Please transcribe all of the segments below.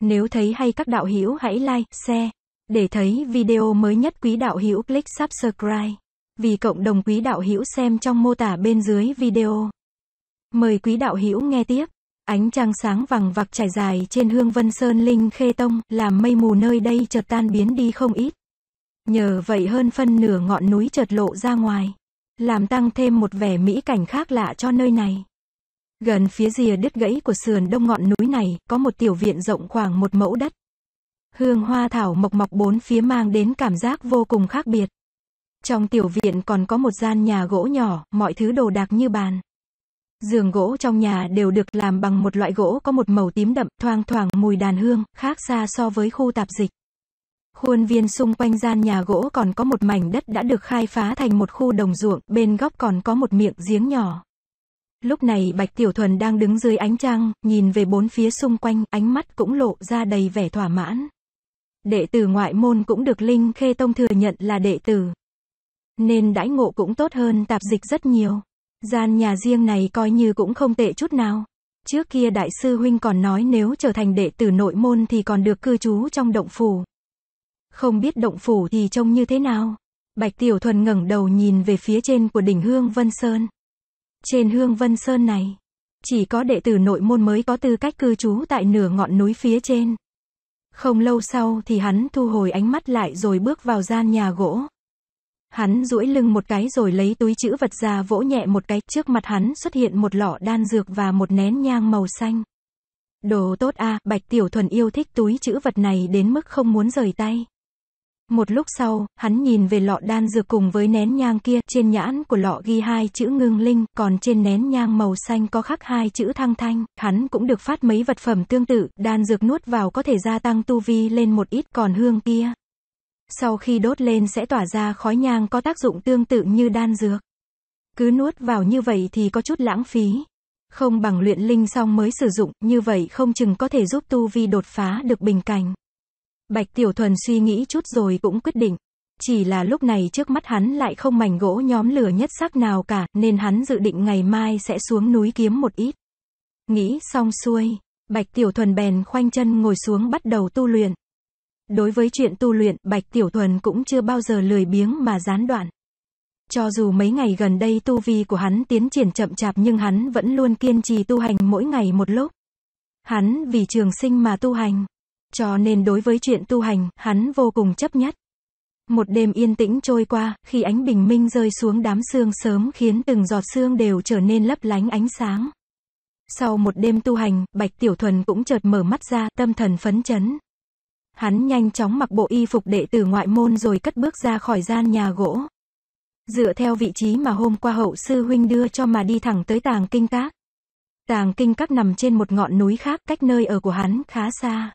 Nếu thấy hay các đạo hữu hãy like, share. Để thấy video mới nhất quý đạo hữu click subscribe. Vì cộng đồng quý đạo hữu xem trong mô tả bên dưới video. Mời quý đạo hữu nghe tiếp. Ánh trăng sáng vàng vặc trải dài trên hương vân sơn linh khê tông, làm mây mù nơi đây chợt tan biến đi không ít. Nhờ vậy hơn phân nửa ngọn núi chợt lộ ra ngoài, làm tăng thêm một vẻ mỹ cảnh khác lạ cho nơi này. Gần phía rìa đứt gãy của sườn đông ngọn núi này, có một tiểu viện rộng khoảng một mẫu đất. Hương hoa thảo mộc mọc bốn phía mang đến cảm giác vô cùng khác biệt. Trong tiểu viện còn có một gian nhà gỗ nhỏ, mọi thứ đồ đạc như bàn. Giường gỗ trong nhà đều được làm bằng một loại gỗ có một màu tím đậm, thoang thoảng mùi đàn hương, khác xa so với khu tạp dịch. Khuôn viên xung quanh gian nhà gỗ còn có một mảnh đất đã được khai phá thành một khu đồng ruộng, bên góc còn có một miệng giếng nhỏ. Lúc này Bạch Tiểu Thuần đang đứng dưới ánh trăng, nhìn về bốn phía xung quanh, ánh mắt cũng lộ ra đầy vẻ thỏa mãn. Đệ tử ngoại môn cũng được Linh Khê Tông thừa nhận là đệ tử. Nên đãi ngộ cũng tốt hơn tạp dịch rất nhiều. Gian nhà riêng này coi như cũng không tệ chút nào. Trước kia đại sư huynh còn nói nếu trở thành đệ tử nội môn thì còn được cư trú trong động phủ. Không biết động phủ thì trông như thế nào? Bạch Tiểu Thuần ngẩng đầu nhìn về phía trên của đỉnh Hương Vân Sơn. Trên Hương Vân Sơn này, chỉ có đệ tử nội môn mới có tư cách cư trú tại nửa ngọn núi phía trên. Không lâu sau thì hắn thu hồi ánh mắt lại rồi bước vào gian nhà gỗ. Hắn duỗi lưng một cái rồi lấy túi chữ vật ra vỗ nhẹ một cái, trước mặt hắn xuất hiện một lọ đan dược và một nén nhang màu xanh. Đồ tốt a, à, Bạch Tiểu Thuần yêu thích túi chữ vật này đến mức không muốn rời tay. Một lúc sau, hắn nhìn về lọ đan dược cùng với nén nhang kia, trên nhãn của lọ ghi hai chữ ngưng linh, còn trên nén nhang màu xanh có khắc hai chữ thăng thanh, hắn cũng được phát mấy vật phẩm tương tự, đan dược nuốt vào có thể gia tăng tu vi lên một ít, còn hương kia. Sau khi đốt lên sẽ tỏa ra khói nhang có tác dụng tương tự như đan dược. Cứ nuốt vào như vậy thì có chút lãng phí. Không bằng luyện linh xong mới sử dụng, như vậy không chừng có thể giúp tu vi đột phá được bình cảnh. Bạch Tiểu Thuần suy nghĩ chút rồi cũng quyết định. Chỉ là lúc này trước mắt hắn lại không mảnh gỗ nhóm lửa nhất sắc nào cả, nên hắn dự định ngày mai sẽ xuống núi kiếm một ít. Nghĩ xong xuôi, Bạch Tiểu Thuần bèn khoanh chân ngồi xuống bắt đầu tu luyện. Đối với chuyện tu luyện, Bạch Tiểu Thuần cũng chưa bao giờ lười biếng mà gián đoạn. Cho dù mấy ngày gần đây tu vi của hắn tiến triển chậm chạp nhưng hắn vẫn luôn kiên trì tu hành mỗi ngày một lúc. Hắn vì trường sinh mà tu hành. Cho nên đối với chuyện tu hành, hắn vô cùng chấp nhất. Một đêm yên tĩnh trôi qua, khi ánh bình minh rơi xuống đám sương sớm khiến từng giọt sương đều trở nên lấp lánh ánh sáng. Sau một đêm tu hành, Bạch Tiểu Thuần cũng chợt mở mắt ra, tâm thần phấn chấn. Hắn nhanh chóng mặc bộ y phục đệ tử ngoại môn rồi cất bước ra khỏi gian nhà gỗ. Dựa theo vị trí mà hôm qua hậu sư huynh đưa cho mà đi thẳng tới tàng kinh các. Tàng kinh các nằm trên một ngọn núi khác cách nơi ở của hắn khá xa.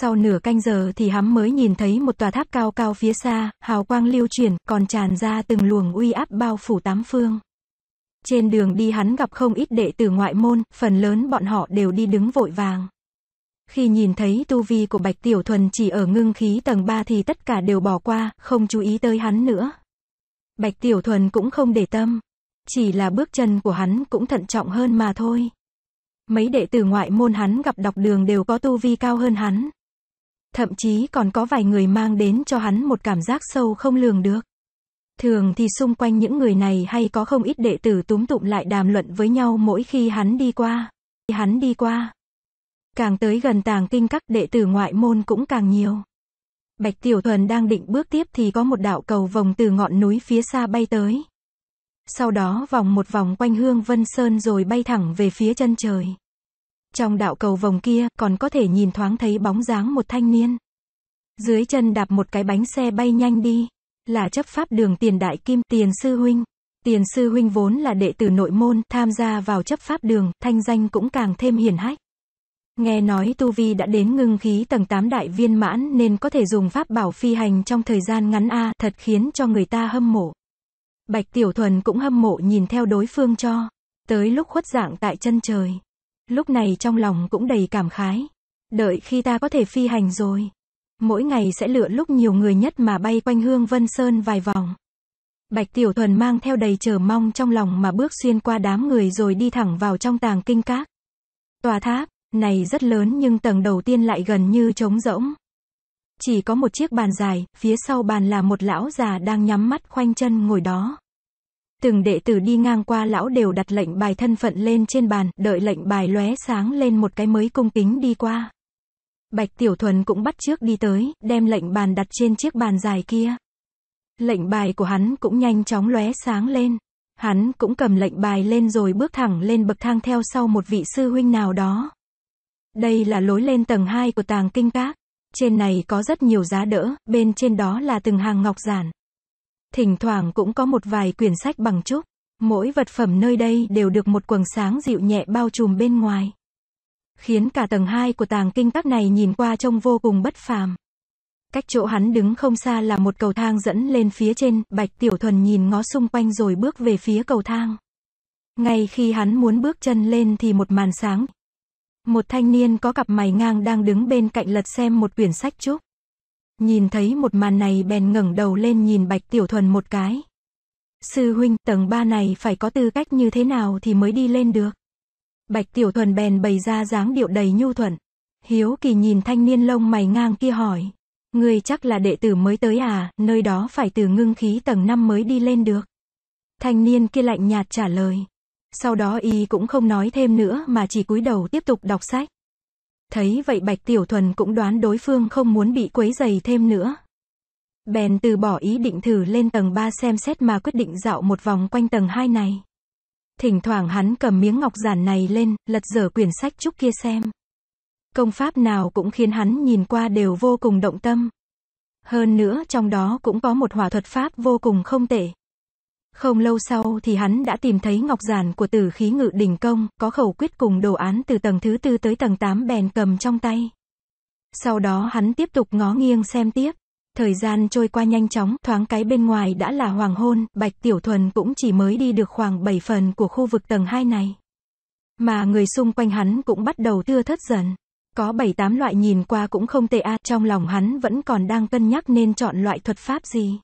Sau nửa canh giờ thì hắn mới nhìn thấy một tòa tháp cao cao phía xa, hào quang lưu chuyển, còn tràn ra từng luồng uy áp bao phủ tám phương. Trên đường đi hắn gặp không ít đệ tử ngoại môn, phần lớn bọn họ đều đi đứng vội vàng. Khi nhìn thấy tu vi của Bạch Tiểu Thuần chỉ ở ngưng khí tầng 3 thì tất cả đều bỏ qua, không chú ý tới hắn nữa. Bạch Tiểu Thuần cũng không để tâm. Chỉ là bước chân của hắn cũng thận trọng hơn mà thôi. Mấy đệ tử ngoại môn hắn gặp đọc đường đều có tu vi cao hơn hắn. Thậm chí còn có vài người mang đến cho hắn một cảm giác sâu không lường được. Thường thì xung quanh những người này hay có không ít đệ tử túm tụm lại đàm luận với nhau mỗi khi hắn đi qua. Hắn đi qua. Càng tới gần tàng kinh các đệ tử ngoại môn cũng càng nhiều. Bạch Tiểu Thuần đang định bước tiếp thì có một đạo cầu vòng từ ngọn núi phía xa bay tới. Sau đó vòng một vòng quanh hương Vân Sơn rồi bay thẳng về phía chân trời. Trong đạo cầu vòng kia, còn có thể nhìn thoáng thấy bóng dáng một thanh niên. Dưới chân đạp một cái bánh xe bay nhanh đi. Là chấp pháp đường tiền đại kim tiền sư huynh. Tiền sư huynh vốn là đệ tử nội môn, tham gia vào chấp pháp đường, thanh danh cũng càng thêm hiển hách. Nghe nói Tu Vi đã đến ngưng khí tầng 8 đại viên mãn nên có thể dùng pháp bảo phi hành trong thời gian ngắn A thật khiến cho người ta hâm mộ. Bạch Tiểu Thuần cũng hâm mộ nhìn theo đối phương cho. Tới lúc khuất dạng tại chân trời. Lúc này trong lòng cũng đầy cảm khái. Đợi khi ta có thể phi hành rồi. Mỗi ngày sẽ lựa lúc nhiều người nhất mà bay quanh hương Vân Sơn vài vòng. Bạch Tiểu Thuần mang theo đầy chờ mong trong lòng mà bước xuyên qua đám người rồi đi thẳng vào trong tàng kinh các. Tòa tháp, này rất lớn nhưng tầng đầu tiên lại gần như trống rỗng. Chỉ có một chiếc bàn dài, phía sau bàn là một lão già đang nhắm mắt khoanh chân ngồi đó từng đệ tử đi ngang qua lão đều đặt lệnh bài thân phận lên trên bàn, đợi lệnh bài lóe sáng lên một cái mới cung kính đi qua. Bạch Tiểu Thuần cũng bắt trước đi tới, đem lệnh bàn đặt trên chiếc bàn dài kia. Lệnh bài của hắn cũng nhanh chóng lóe sáng lên. Hắn cũng cầm lệnh bài lên rồi bước thẳng lên bậc thang theo sau một vị sư huynh nào đó. Đây là lối lên tầng 2 của tàng kinh các. Trên này có rất nhiều giá đỡ, bên trên đó là từng hàng ngọc giản. Thỉnh thoảng cũng có một vài quyển sách bằng trúc. Mỗi vật phẩm nơi đây đều được một quầng sáng dịu nhẹ bao trùm bên ngoài. Khiến cả tầng 2 của tàng kinh các này nhìn qua trông vô cùng bất phàm. Cách chỗ hắn đứng không xa là một cầu thang dẫn lên phía trên, Bạch Tiểu Thuần nhìn ngó xung quanh rồi bước về phía cầu thang. Ngay khi hắn muốn bước chân lên thì một màn sáng. Một thanh niên có cặp mày ngang đang đứng bên cạnh lật xem một quyển sách trúc. Nhìn thấy một màn này bèn ngẩng đầu lên nhìn Bạch Tiểu Thuần một cái. Sư huynh tầng ba này phải có tư cách như thế nào thì mới đi lên được. Bạch Tiểu Thuần bèn bày ra dáng điệu đầy nhu thuận. Hiếu kỳ nhìn thanh niên lông mày ngang kia hỏi. Người chắc là đệ tử mới tới à, nơi đó phải từ ngưng khí tầng 5 mới đi lên được. Thanh niên kia lạnh nhạt trả lời. Sau đó y cũng không nói thêm nữa mà chỉ cúi đầu tiếp tục đọc sách. Thấy vậy Bạch Tiểu Thuần cũng đoán đối phương không muốn bị quấy dày thêm nữa. Bèn từ bỏ ý định thử lên tầng 3 xem xét mà quyết định dạo một vòng quanh tầng 2 này. Thỉnh thoảng hắn cầm miếng ngọc giản này lên, lật dở quyển sách trúc kia xem. Công pháp nào cũng khiến hắn nhìn qua đều vô cùng động tâm. Hơn nữa trong đó cũng có một hỏa thuật pháp vô cùng không tệ. Không lâu sau thì hắn đã tìm thấy ngọc giản của tử khí ngự đỉnh công, có khẩu quyết cùng đồ án từ tầng thứ tư tới tầng tám bèn cầm trong tay. Sau đó hắn tiếp tục ngó nghiêng xem tiếp. Thời gian trôi qua nhanh chóng, thoáng cái bên ngoài đã là hoàng hôn, Bạch Tiểu Thuần cũng chỉ mới đi được khoảng 7 phần của khu vực tầng 2 này. Mà người xung quanh hắn cũng bắt đầu thưa thất dần. Có 7-8 loại nhìn qua cũng không tệ a, trong lòng hắn vẫn còn đang cân nhắc nên chọn loại thuật pháp gì.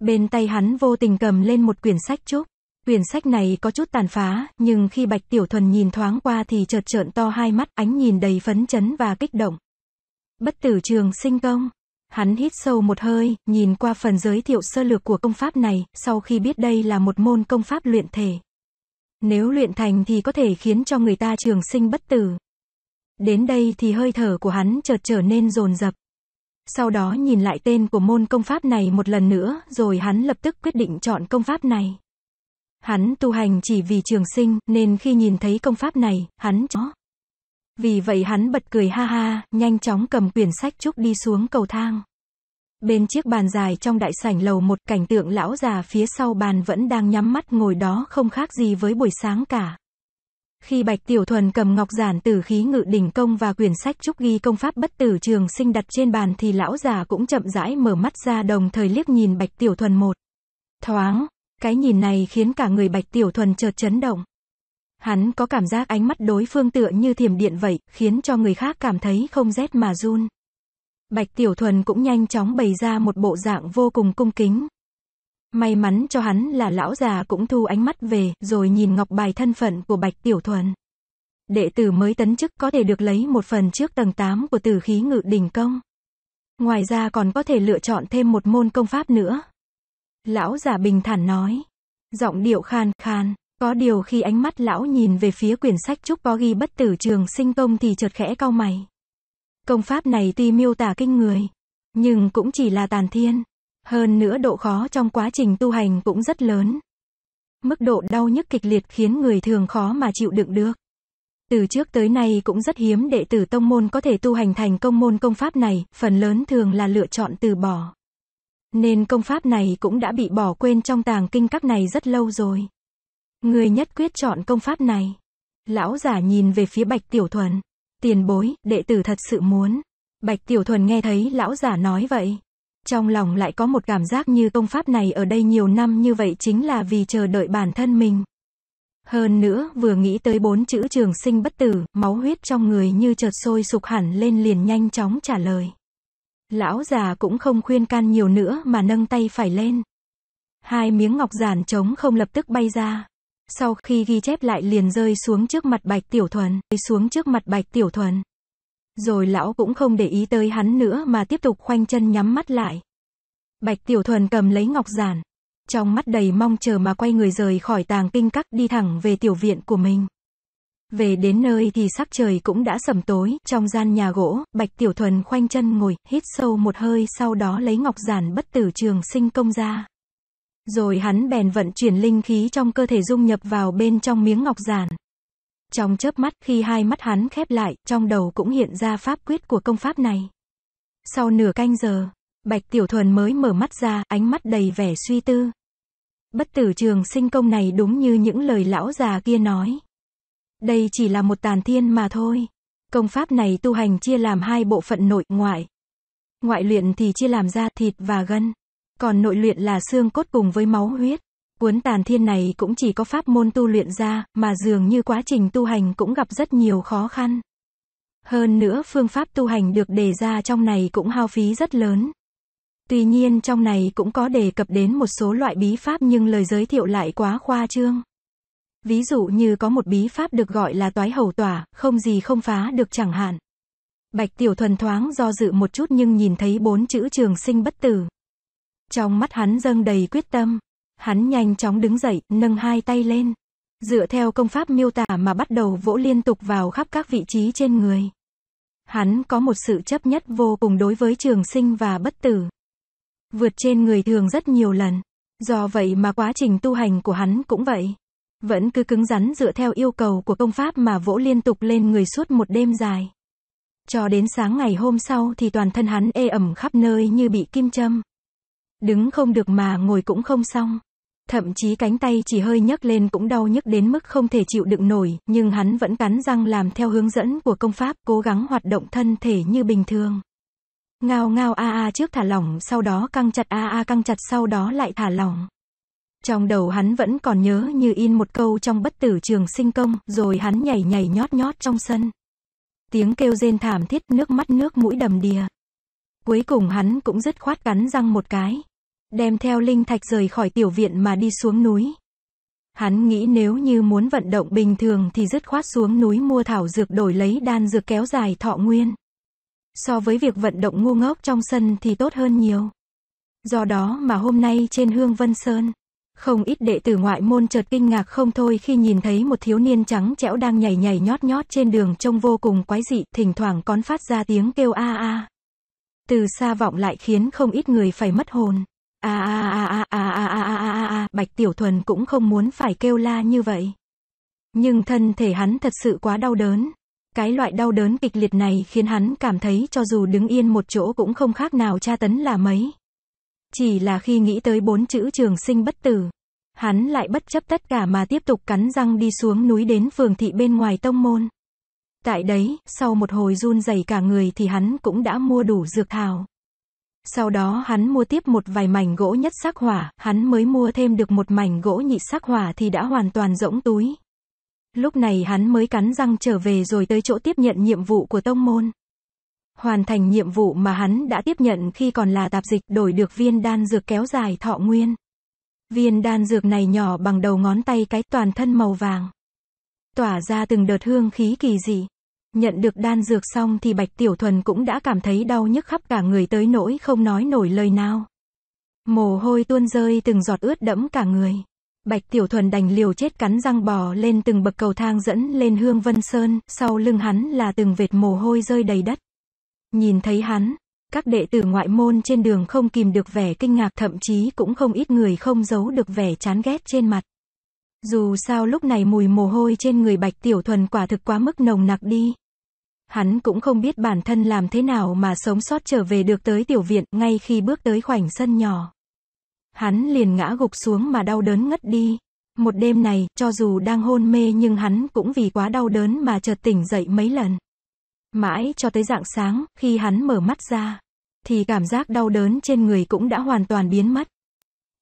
Bên tay hắn vô tình cầm lên một quyển sách trúc. Quyển sách này có chút tàn phá, nhưng khi Bạch Tiểu Thuần nhìn thoáng qua thì chợt trợn to hai mắt, ánh nhìn đầy phấn chấn và kích động. Bất tử trường sinh công. Hắn hít sâu một hơi, nhìn qua phần giới thiệu sơ lược của công pháp này, sau khi biết đây là một môn công pháp luyện thể. Nếu luyện thành thì có thể khiến cho người ta trường sinh bất tử. Đến đây thì hơi thở của hắn chợt trở nên rồn rập sau đó nhìn lại tên của môn công pháp này một lần nữa, rồi hắn lập tức quyết định chọn công pháp này. Hắn tu hành chỉ vì trường sinh, nên khi nhìn thấy công pháp này, hắn chó. Vì vậy hắn bật cười ha ha, nhanh chóng cầm quyển sách trúc đi xuống cầu thang. Bên chiếc bàn dài trong đại sảnh lầu một cảnh tượng lão già phía sau bàn vẫn đang nhắm mắt ngồi đó không khác gì với buổi sáng cả. Khi Bạch Tiểu Thuần cầm ngọc giản tử khí ngự đỉnh công và quyển sách trúc ghi công pháp bất tử trường sinh đặt trên bàn thì lão già cũng chậm rãi mở mắt ra đồng thời liếc nhìn Bạch Tiểu Thuần một. Thoáng, cái nhìn này khiến cả người Bạch Tiểu Thuần chợt chấn động. Hắn có cảm giác ánh mắt đối phương tựa như thiểm điện vậy, khiến cho người khác cảm thấy không rét mà run. Bạch Tiểu Thuần cũng nhanh chóng bày ra một bộ dạng vô cùng cung kính, May mắn cho hắn là lão già cũng thu ánh mắt về, rồi nhìn ngọc bài thân phận của Bạch Tiểu Thuần. Đệ tử mới tấn chức có thể được lấy một phần trước tầng 8 của tử khí ngự đỉnh công. Ngoài ra còn có thể lựa chọn thêm một môn công pháp nữa. Lão già bình thản nói. Giọng điệu khan khan, có điều khi ánh mắt lão nhìn về phía quyển sách trúc có ghi bất tử trường sinh công thì chợt khẽ cau mày. Công pháp này tuy miêu tả kinh người, nhưng cũng chỉ là tàn thiên. Hơn nữa độ khó trong quá trình tu hành cũng rất lớn. Mức độ đau nhức kịch liệt khiến người thường khó mà chịu đựng được. Từ trước tới nay cũng rất hiếm đệ tử tông môn có thể tu hành thành công môn công pháp này, phần lớn thường là lựa chọn từ bỏ. Nên công pháp này cũng đã bị bỏ quên trong tàng kinh các này rất lâu rồi. Người nhất quyết chọn công pháp này. Lão giả nhìn về phía Bạch Tiểu Thuần. Tiền bối, đệ tử thật sự muốn. Bạch Tiểu Thuần nghe thấy lão giả nói vậy. Trong lòng lại có một cảm giác như công pháp này ở đây nhiều năm như vậy chính là vì chờ đợi bản thân mình. Hơn nữa, vừa nghĩ tới bốn chữ trường sinh bất tử, máu huyết trong người như chợt sôi sục hẳn lên liền nhanh chóng trả lời. Lão già cũng không khuyên can nhiều nữa mà nâng tay phải lên. Hai miếng ngọc giản trống không lập tức bay ra. Sau khi ghi chép lại liền rơi xuống trước mặt bạch tiểu thuần, rơi xuống trước mặt bạch tiểu thuần. Rồi lão cũng không để ý tới hắn nữa mà tiếp tục khoanh chân nhắm mắt lại. Bạch Tiểu Thuần cầm lấy ngọc giản. Trong mắt đầy mong chờ mà quay người rời khỏi tàng kinh các đi thẳng về tiểu viện của mình. Về đến nơi thì sắc trời cũng đã sẩm tối, trong gian nhà gỗ, Bạch Tiểu Thuần khoanh chân ngồi, hít sâu một hơi sau đó lấy ngọc giản bất tử trường sinh công ra. Rồi hắn bèn vận chuyển linh khí trong cơ thể dung nhập vào bên trong miếng ngọc giản. Trong chớp mắt khi hai mắt hắn khép lại, trong đầu cũng hiện ra pháp quyết của công pháp này. Sau nửa canh giờ, Bạch Tiểu Thuần mới mở mắt ra, ánh mắt đầy vẻ suy tư. Bất tử trường sinh công này đúng như những lời lão già kia nói. Đây chỉ là một tàn thiên mà thôi. Công pháp này tu hành chia làm hai bộ phận nội ngoại. Ngoại luyện thì chia làm da thịt và gân. Còn nội luyện là xương cốt cùng với máu huyết. Cuốn tàn thiên này cũng chỉ có pháp môn tu luyện ra, mà dường như quá trình tu hành cũng gặp rất nhiều khó khăn. Hơn nữa phương pháp tu hành được đề ra trong này cũng hao phí rất lớn. Tuy nhiên trong này cũng có đề cập đến một số loại bí pháp nhưng lời giới thiệu lại quá khoa trương. Ví dụ như có một bí pháp được gọi là toái hầu tỏa, không gì không phá được chẳng hạn. Bạch Tiểu Thuần thoáng do dự một chút nhưng nhìn thấy bốn chữ trường sinh bất tử. Trong mắt hắn dâng đầy quyết tâm, Hắn nhanh chóng đứng dậy, nâng hai tay lên. Dựa theo công pháp miêu tả mà bắt đầu vỗ liên tục vào khắp các vị trí trên người. Hắn có một sự chấp nhất vô cùng đối với trường sinh và bất tử. Vượt trên người thường rất nhiều lần. Do vậy mà quá trình tu hành của hắn cũng vậy. Vẫn cứ cứng rắn dựa theo yêu cầu của công pháp mà vỗ liên tục lên người suốt một đêm dài. Cho đến sáng ngày hôm sau thì toàn thân hắn ê ẩm khắp nơi như bị kim châm. Đứng không được mà ngồi cũng không xong. Thậm chí cánh tay chỉ hơi nhấc lên cũng đau nhức đến mức không thể chịu đựng nổi, nhưng hắn vẫn cắn răng làm theo hướng dẫn của công pháp, cố gắng hoạt động thân thể như bình thường. Ngao ngao a a trước thả lỏng, sau đó căng chặt a a căng chặt sau đó lại thả lỏng. Trong đầu hắn vẫn còn nhớ như in một câu trong bất tử trường sinh công, rồi hắn nhảy nhảy nhót nhót trong sân. Tiếng kêu rên thảm thiết nước mắt nước mũi đầm đìa. Cuối cùng hắn cũng dứt khoát cắn răng một cái, đem theo linh thạch rời khỏi tiểu viện mà đi xuống núi. Hắn nghĩ nếu như muốn vận động bình thường thì dứt khoát xuống núi mua thảo dược đổi lấy đan dược kéo dài thọ nguyên. So với việc vận động ngu ngốc trong sân thì tốt hơn nhiều. Do đó mà hôm nay trên Hương Vân Sơn, không ít đệ tử ngoại môn chợt kinh ngạc không thôi khi nhìn thấy một thiếu niên trắng trẻo đang nhảy nhảy nhót nhót trên đường trông vô cùng quái dị, thỉnh thoảng còn phát ra tiếng kêu a a. Từ xa vọng lại khiến không ít người phải mất hồn. À à à à à à à à à à Bạch Tiểu Thuần cũng không muốn phải kêu la như vậy. Nhưng thân thể hắn thật sự quá đau đớn. Cái loại đau đớn kịch liệt này khiến hắn cảm thấy cho dù đứng yên một chỗ cũng không khác nào tra tấn là mấy. Chỉ là khi nghĩ tới bốn chữ trường sinh bất tử, hắn lại bất chấp tất cả mà tiếp tục cắn răng đi xuống núi đến phường thị bên ngoài tông môn. Tại đấy, sau một hồi run rẩy cả người thì hắn cũng đã mua đủ dược thảo. Sau đó hắn mua tiếp một vài mảnh gỗ nhất sắc hỏa, hắn mới mua thêm được một mảnh gỗ nhị sắc hỏa thì đã hoàn toàn rỗng túi. Lúc này hắn mới cắn răng trở về rồi tới chỗ tiếp nhận nhiệm vụ của tông môn. Hoàn thành nhiệm vụ mà hắn đã tiếp nhận khi còn là tạp dịch đổi được viên đan dược kéo dài thọ nguyên. Viên đan dược này nhỏ bằng đầu ngón tay cái toàn thân màu vàng. Tỏa ra từng đợt hương khí kỳ dị. Nhận được đan dược xong thì Bạch Tiểu Thuần cũng đã cảm thấy đau nhức khắp cả người tới nỗi không nói nổi lời nào. Mồ hôi tuôn rơi từng giọt ướt đẫm cả người. Bạch Tiểu Thuần đành liều chết cắn răng bò lên từng bậc cầu thang dẫn lên Hương Vân Sơn, sau lưng hắn là từng vệt mồ hôi rơi đầy đất. Nhìn thấy hắn, các đệ tử ngoại môn trên đường không kìm được vẻ kinh ngạc thậm chí cũng không ít người không giấu được vẻ chán ghét trên mặt. Dù sao lúc này mùi mồ hôi trên người Bạch Tiểu Thuần quả thực quá mức nồng nặc đi. Hắn cũng không biết bản thân làm thế nào mà sống sót trở về được tới tiểu viện ngay khi bước tới khoảnh sân nhỏ. Hắn liền ngã gục xuống mà đau đớn ngất đi. Một đêm này, cho dù đang hôn mê nhưng hắn cũng vì quá đau đớn mà chợt tỉnh dậy mấy lần. Mãi cho tới dạng sáng, khi hắn mở mắt ra, thì cảm giác đau đớn trên người cũng đã hoàn toàn biến mất.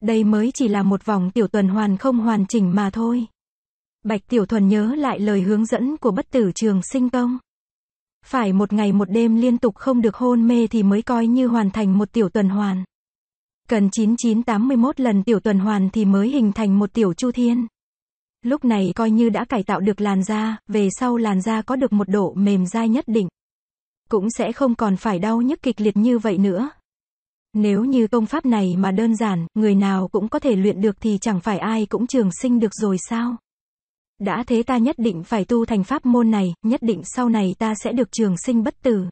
Đây mới chỉ là một vòng tiểu tuần hoàn không hoàn chỉnh mà thôi. Bạch Tiểu Thuần nhớ lại lời hướng dẫn của bất tử trường sinh công. Phải một ngày một đêm liên tục không được hôn mê thì mới coi như hoàn thành một tiểu tuần hoàn. Cần 9981 lần tiểu tuần hoàn thì mới hình thành một tiểu chu thiên. Lúc này coi như đã cải tạo được làn da, về sau làn da có được một độ mềm dai nhất định. Cũng sẽ không còn phải đau nhức kịch liệt như vậy nữa, nếu như công pháp này mà đơn giản, người nào cũng có thể luyện được thì chẳng phải ai cũng trường sinh được rồi sao? Đã thế ta nhất định phải tu thành pháp môn này, nhất định sau này ta sẽ được trường sinh bất tử.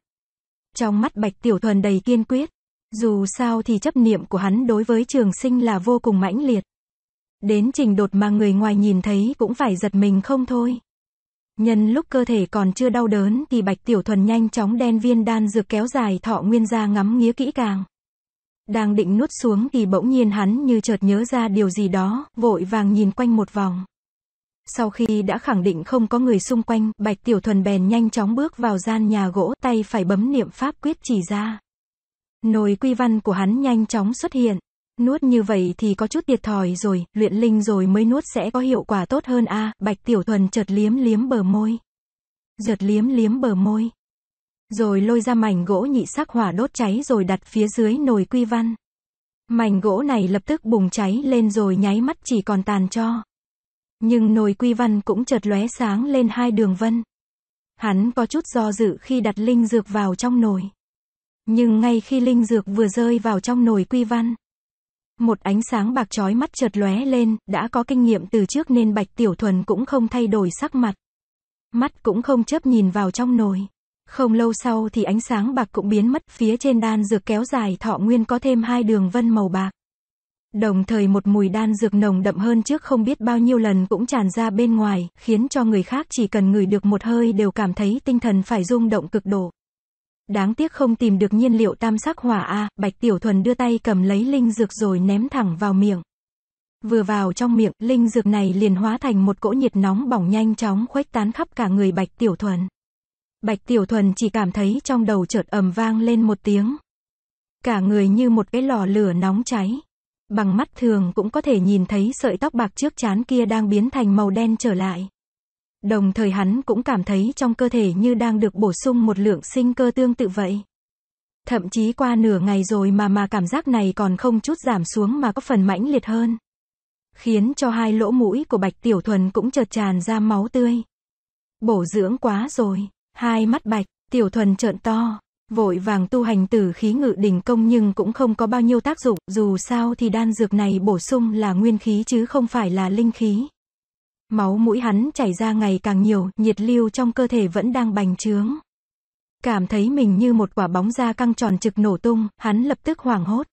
Trong mắt Bạch Tiểu Thuần đầy kiên quyết. Dù sao thì chấp niệm của hắn đối với trường sinh là vô cùng mãnh liệt. Đến trình đột mà người ngoài nhìn thấy cũng phải giật mình không thôi. Nhân lúc cơ thể còn chưa đau đớn thì Bạch Tiểu Thuần nhanh chóng đen viên đan dược kéo dài thọ nguyên ra ngắm nghía kỹ càng. Đang định nuốt xuống thì bỗng nhiên hắn như chợt nhớ ra điều gì đó, vội vàng nhìn quanh một vòng. Sau khi đã khẳng định không có người xung quanh, Bạch Tiểu Thuần bèn nhanh chóng bước vào gian nhà gỗ, tay phải bấm niệm pháp quyết chỉ ra. Nồi quy văn của hắn nhanh chóng xuất hiện. Nuốt như vậy thì có chút thiệt thòi rồi, luyện linh rồi mới nuốt sẽ có hiệu quả tốt hơn a à, Bạch Tiểu Thuần chợt liếm liếm bờ môi. Giật liếm liếm bờ môi. Rồi lôi ra mảnh gỗ nhị sắc hỏa đốt cháy rồi đặt phía dưới nồi quy văn. Mảnh gỗ này lập tức bùng cháy lên rồi nháy mắt chỉ còn tàn cho. Nhưng nồi quy văn cũng chợt lóe sáng lên hai đường vân. Hắn có chút do dự khi đặt linh dược vào trong nồi. Nhưng ngay khi linh dược vừa rơi vào trong nồi quy văn, một ánh sáng bạc chói mắt chợt lóe lên, đã có kinh nghiệm từ trước nên Bạch Tiểu Thuần cũng không thay đổi sắc mặt. Mắt cũng không chớp nhìn vào trong nồi. Không lâu sau thì ánh sáng bạc cũng biến mất, phía trên đan dược kéo dài thọ nguyên có thêm hai đường vân màu bạc. Đồng thời một mùi đan dược nồng đậm hơn trước không biết bao nhiêu lần cũng tràn ra bên ngoài, khiến cho người khác chỉ cần ngửi được một hơi đều cảm thấy tinh thần phải rung động cực độ. Đáng tiếc không tìm được nhiên liệu tam sắc hỏa A, Bạch Tiểu Thuần đưa tay cầm lấy linh dược rồi ném thẳng vào miệng. Vừa vào trong miệng, linh dược này liền hóa thành một cỗ nhiệt nóng bỏng nhanh chóng khuếch tán khắp cả người Bạch Tiểu Thuần. Bạch Tiểu Thuần chỉ cảm thấy trong đầu chợt ầm vang lên một tiếng. Cả người như một cái lò lửa nóng cháy. Bằng mắt thường cũng có thể nhìn thấy sợi tóc bạc trước chán kia đang biến thành màu đen trở lại. Đồng thời hắn cũng cảm thấy trong cơ thể như đang được bổ sung một lượng sinh cơ tương tự vậy. Thậm chí qua nửa ngày rồi mà mà cảm giác này còn không chút giảm xuống mà có phần mãnh liệt hơn. Khiến cho hai lỗ mũi của Bạch Tiểu Thuần cũng chợt tràn ra máu tươi. Bổ dưỡng quá rồi hai mắt bạch, tiểu thuần trợn to, vội vàng tu hành tử khí ngự đỉnh công nhưng cũng không có bao nhiêu tác dụng, dù sao thì đan dược này bổ sung là nguyên khí chứ không phải là linh khí. Máu mũi hắn chảy ra ngày càng nhiều, nhiệt lưu trong cơ thể vẫn đang bành trướng. Cảm thấy mình như một quả bóng da căng tròn trực nổ tung, hắn lập tức hoảng hốt.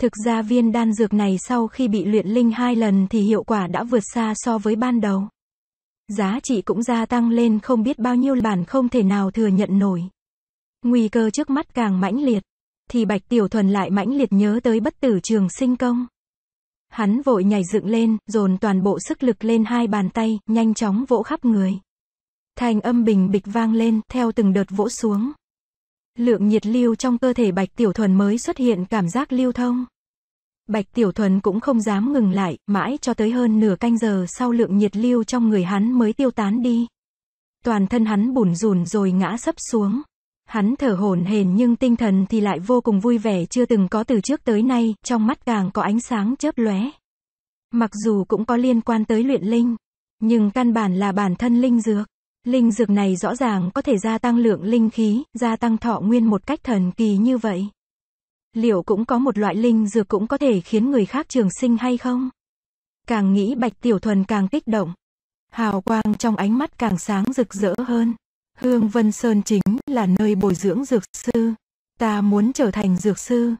Thực ra viên đan dược này sau khi bị luyện linh hai lần thì hiệu quả đã vượt xa so với ban đầu. Giá trị cũng gia tăng lên không biết bao nhiêu bản không thể nào thừa nhận nổi. Nguy cơ trước mắt càng mãnh liệt, thì Bạch Tiểu Thuần lại mãnh liệt nhớ tới bất tử trường sinh công. Hắn vội nhảy dựng lên, dồn toàn bộ sức lực lên hai bàn tay, nhanh chóng vỗ khắp người. Thành âm bình bịch vang lên, theo từng đợt vỗ xuống. Lượng nhiệt lưu trong cơ thể Bạch Tiểu Thuần mới xuất hiện cảm giác lưu thông. Bạch Tiểu Thuần cũng không dám ngừng lại, mãi cho tới hơn nửa canh giờ sau lượng nhiệt lưu trong người hắn mới tiêu tán đi. Toàn thân hắn bùn rùn rồi ngã sấp xuống. Hắn thở hổn hển nhưng tinh thần thì lại vô cùng vui vẻ chưa từng có từ trước tới nay, trong mắt càng có ánh sáng chớp lóe. Mặc dù cũng có liên quan tới luyện linh, nhưng căn bản là bản thân linh dược. Linh dược này rõ ràng có thể gia tăng lượng linh khí, gia tăng thọ nguyên một cách thần kỳ như vậy. Liệu cũng có một loại linh dược cũng có thể khiến người khác trường sinh hay không? Càng nghĩ Bạch Tiểu Thuần càng kích động. Hào quang trong ánh mắt càng sáng rực rỡ hơn. Hương Vân Sơn chính là nơi bồi dưỡng dược sư. Ta muốn trở thành dược sư.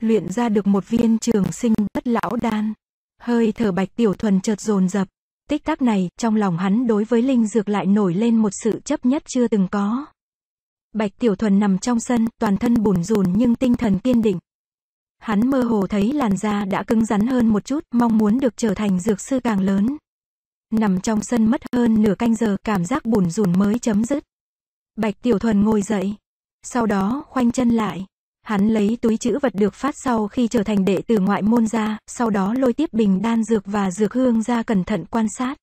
Luyện ra được một viên trường sinh bất lão đan. Hơi thở Bạch Tiểu Thuần chợt dồn dập. Tích tắc này, trong lòng hắn đối với linh dược lại nổi lên một sự chấp nhất chưa từng có. Bạch Tiểu Thuần nằm trong sân, toàn thân bùn rùn nhưng tinh thần kiên định. Hắn mơ hồ thấy làn da đã cứng rắn hơn một chút, mong muốn được trở thành dược sư càng lớn. Nằm trong sân mất hơn nửa canh giờ, cảm giác bùn rùn mới chấm dứt. Bạch Tiểu Thuần ngồi dậy. Sau đó, khoanh chân lại. Hắn lấy túi chữ vật được phát sau khi trở thành đệ tử ngoại môn ra, sau đó lôi tiếp bình đan dược và dược hương ra cẩn thận quan sát.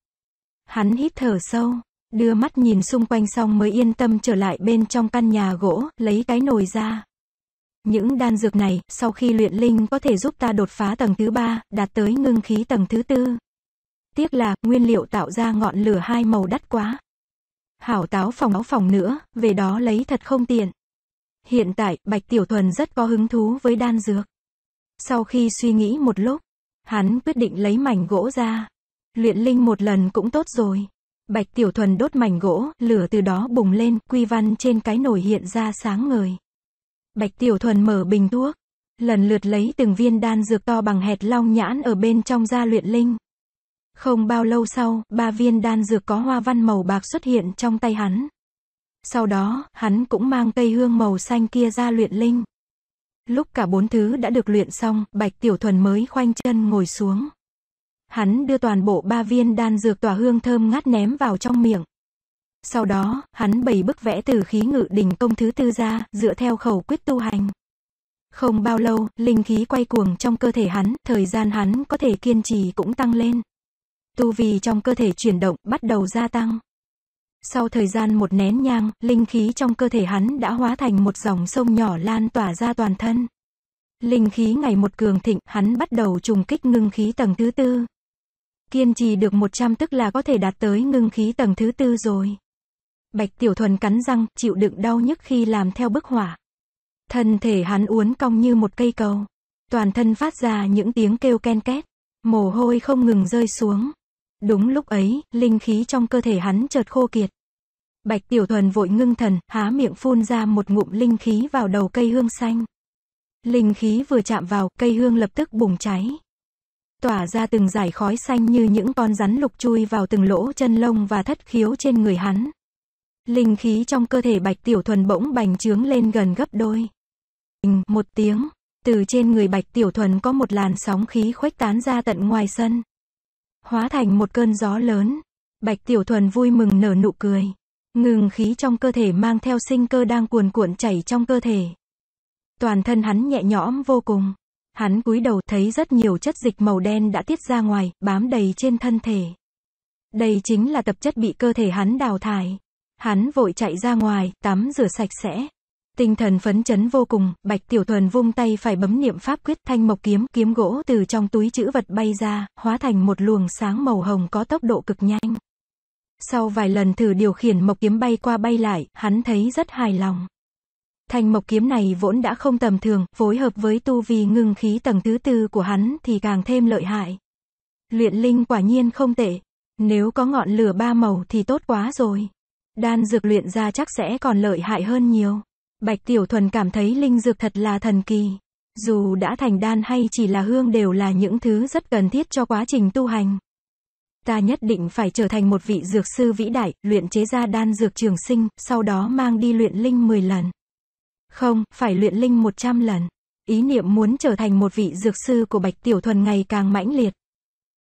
Hắn hít thở sâu, Đưa mắt nhìn xung quanh xong mới yên tâm trở lại bên trong căn nhà gỗ, lấy cái nồi ra. Những đan dược này, sau khi luyện linh có thể giúp ta đột phá tầng thứ ba, đạt tới ngưng khí tầng thứ tư. Tiếc là, nguyên liệu tạo ra ngọn lửa hai màu đắt quá. Hảo táo phòng áo phòng nữa, về đó lấy thật không tiện. Hiện tại, Bạch Tiểu Thuần rất có hứng thú với đan dược. Sau khi suy nghĩ một lúc, hắn quyết định lấy mảnh gỗ ra. Luyện linh một lần cũng tốt rồi. Bạch Tiểu Thuần đốt mảnh gỗ, lửa từ đó bùng lên, quy văn trên cái nồi hiện ra sáng ngời. Bạch Tiểu Thuần mở bình thuốc, lần lượt lấy từng viên đan dược to bằng hẹt long nhãn ở bên trong ra luyện linh. Không bao lâu sau, ba viên đan dược có hoa văn màu bạc xuất hiện trong tay hắn. Sau đó, hắn cũng mang cây hương màu xanh kia ra luyện linh. Lúc cả bốn thứ đã được luyện xong, Bạch Tiểu Thuần mới khoanh chân ngồi xuống. Hắn đưa toàn bộ ba viên đan dược tỏa hương thơm ngát ném vào trong miệng. Sau đó, hắn bày bức vẽ từ khí ngự đỉnh công thứ tư ra, dựa theo khẩu quyết tu hành. Không bao lâu, linh khí quay cuồng trong cơ thể hắn, thời gian hắn có thể kiên trì cũng tăng lên. Tu vi trong cơ thể chuyển động, bắt đầu gia tăng. Sau thời gian một nén nhang, linh khí trong cơ thể hắn đã hóa thành một dòng sông nhỏ lan tỏa ra toàn thân. Linh khí ngày một cường thịnh, hắn bắt đầu trùng kích ngưng khí tầng thứ tư. Kiên trì được 100 tức là có thể đạt tới ngưng khí tầng thứ tư rồi. Bạch Tiểu Thuần cắn răng, chịu đựng đau nhức khi làm theo bức hỏa. Thân thể hắn uốn cong như một cây cầu. Toàn thân phát ra những tiếng kêu ken két. Mồ hôi không ngừng rơi xuống. Đúng lúc ấy, linh khí trong cơ thể hắn chợt khô kiệt. Bạch Tiểu Thuần vội ngưng thần, há miệng phun ra một ngụm linh khí vào đầu cây hương xanh. Linh khí vừa chạm vào, cây hương lập tức bùng cháy tỏa ra từng dải khói xanh như những con rắn lục chui vào từng lỗ chân lông và thất khiếu trên người hắn. Linh khí trong cơ thể Bạch Tiểu Thuần bỗng bành trướng lên gần gấp đôi. Một tiếng, từ trên người Bạch Tiểu Thuần có một làn sóng khí khuếch tán ra tận ngoài sân. Hóa thành một cơn gió lớn. Bạch Tiểu Thuần vui mừng nở nụ cười. Ngừng khí trong cơ thể mang theo sinh cơ đang cuồn cuộn chảy trong cơ thể. Toàn thân hắn nhẹ nhõm vô cùng. Hắn cúi đầu thấy rất nhiều chất dịch màu đen đã tiết ra ngoài, bám đầy trên thân thể. Đây chính là tập chất bị cơ thể hắn đào thải. Hắn vội chạy ra ngoài, tắm rửa sạch sẽ. Tinh thần phấn chấn vô cùng, Bạch Tiểu Thuần vung tay phải bấm niệm pháp quyết thanh mộc kiếm, kiếm gỗ từ trong túi chữ vật bay ra, hóa thành một luồng sáng màu hồng có tốc độ cực nhanh. Sau vài lần thử điều khiển mộc kiếm bay qua bay lại, hắn thấy rất hài lòng. Thanh mộc kiếm này vốn đã không tầm thường, phối hợp với tu vi ngưng khí tầng thứ tư của hắn thì càng thêm lợi hại. Luyện linh quả nhiên không tệ. Nếu có ngọn lửa ba màu thì tốt quá rồi. Đan dược luyện ra chắc sẽ còn lợi hại hơn nhiều. Bạch Tiểu Thuần cảm thấy linh dược thật là thần kỳ. Dù đã thành đan hay chỉ là hương đều là những thứ rất cần thiết cho quá trình tu hành. Ta nhất định phải trở thành một vị dược sư vĩ đại, luyện chế ra đan dược trường sinh, sau đó mang đi luyện linh 10 lần. Không, phải luyện linh 100 lần. Ý niệm muốn trở thành một vị dược sư của Bạch Tiểu Thuần ngày càng mãnh liệt.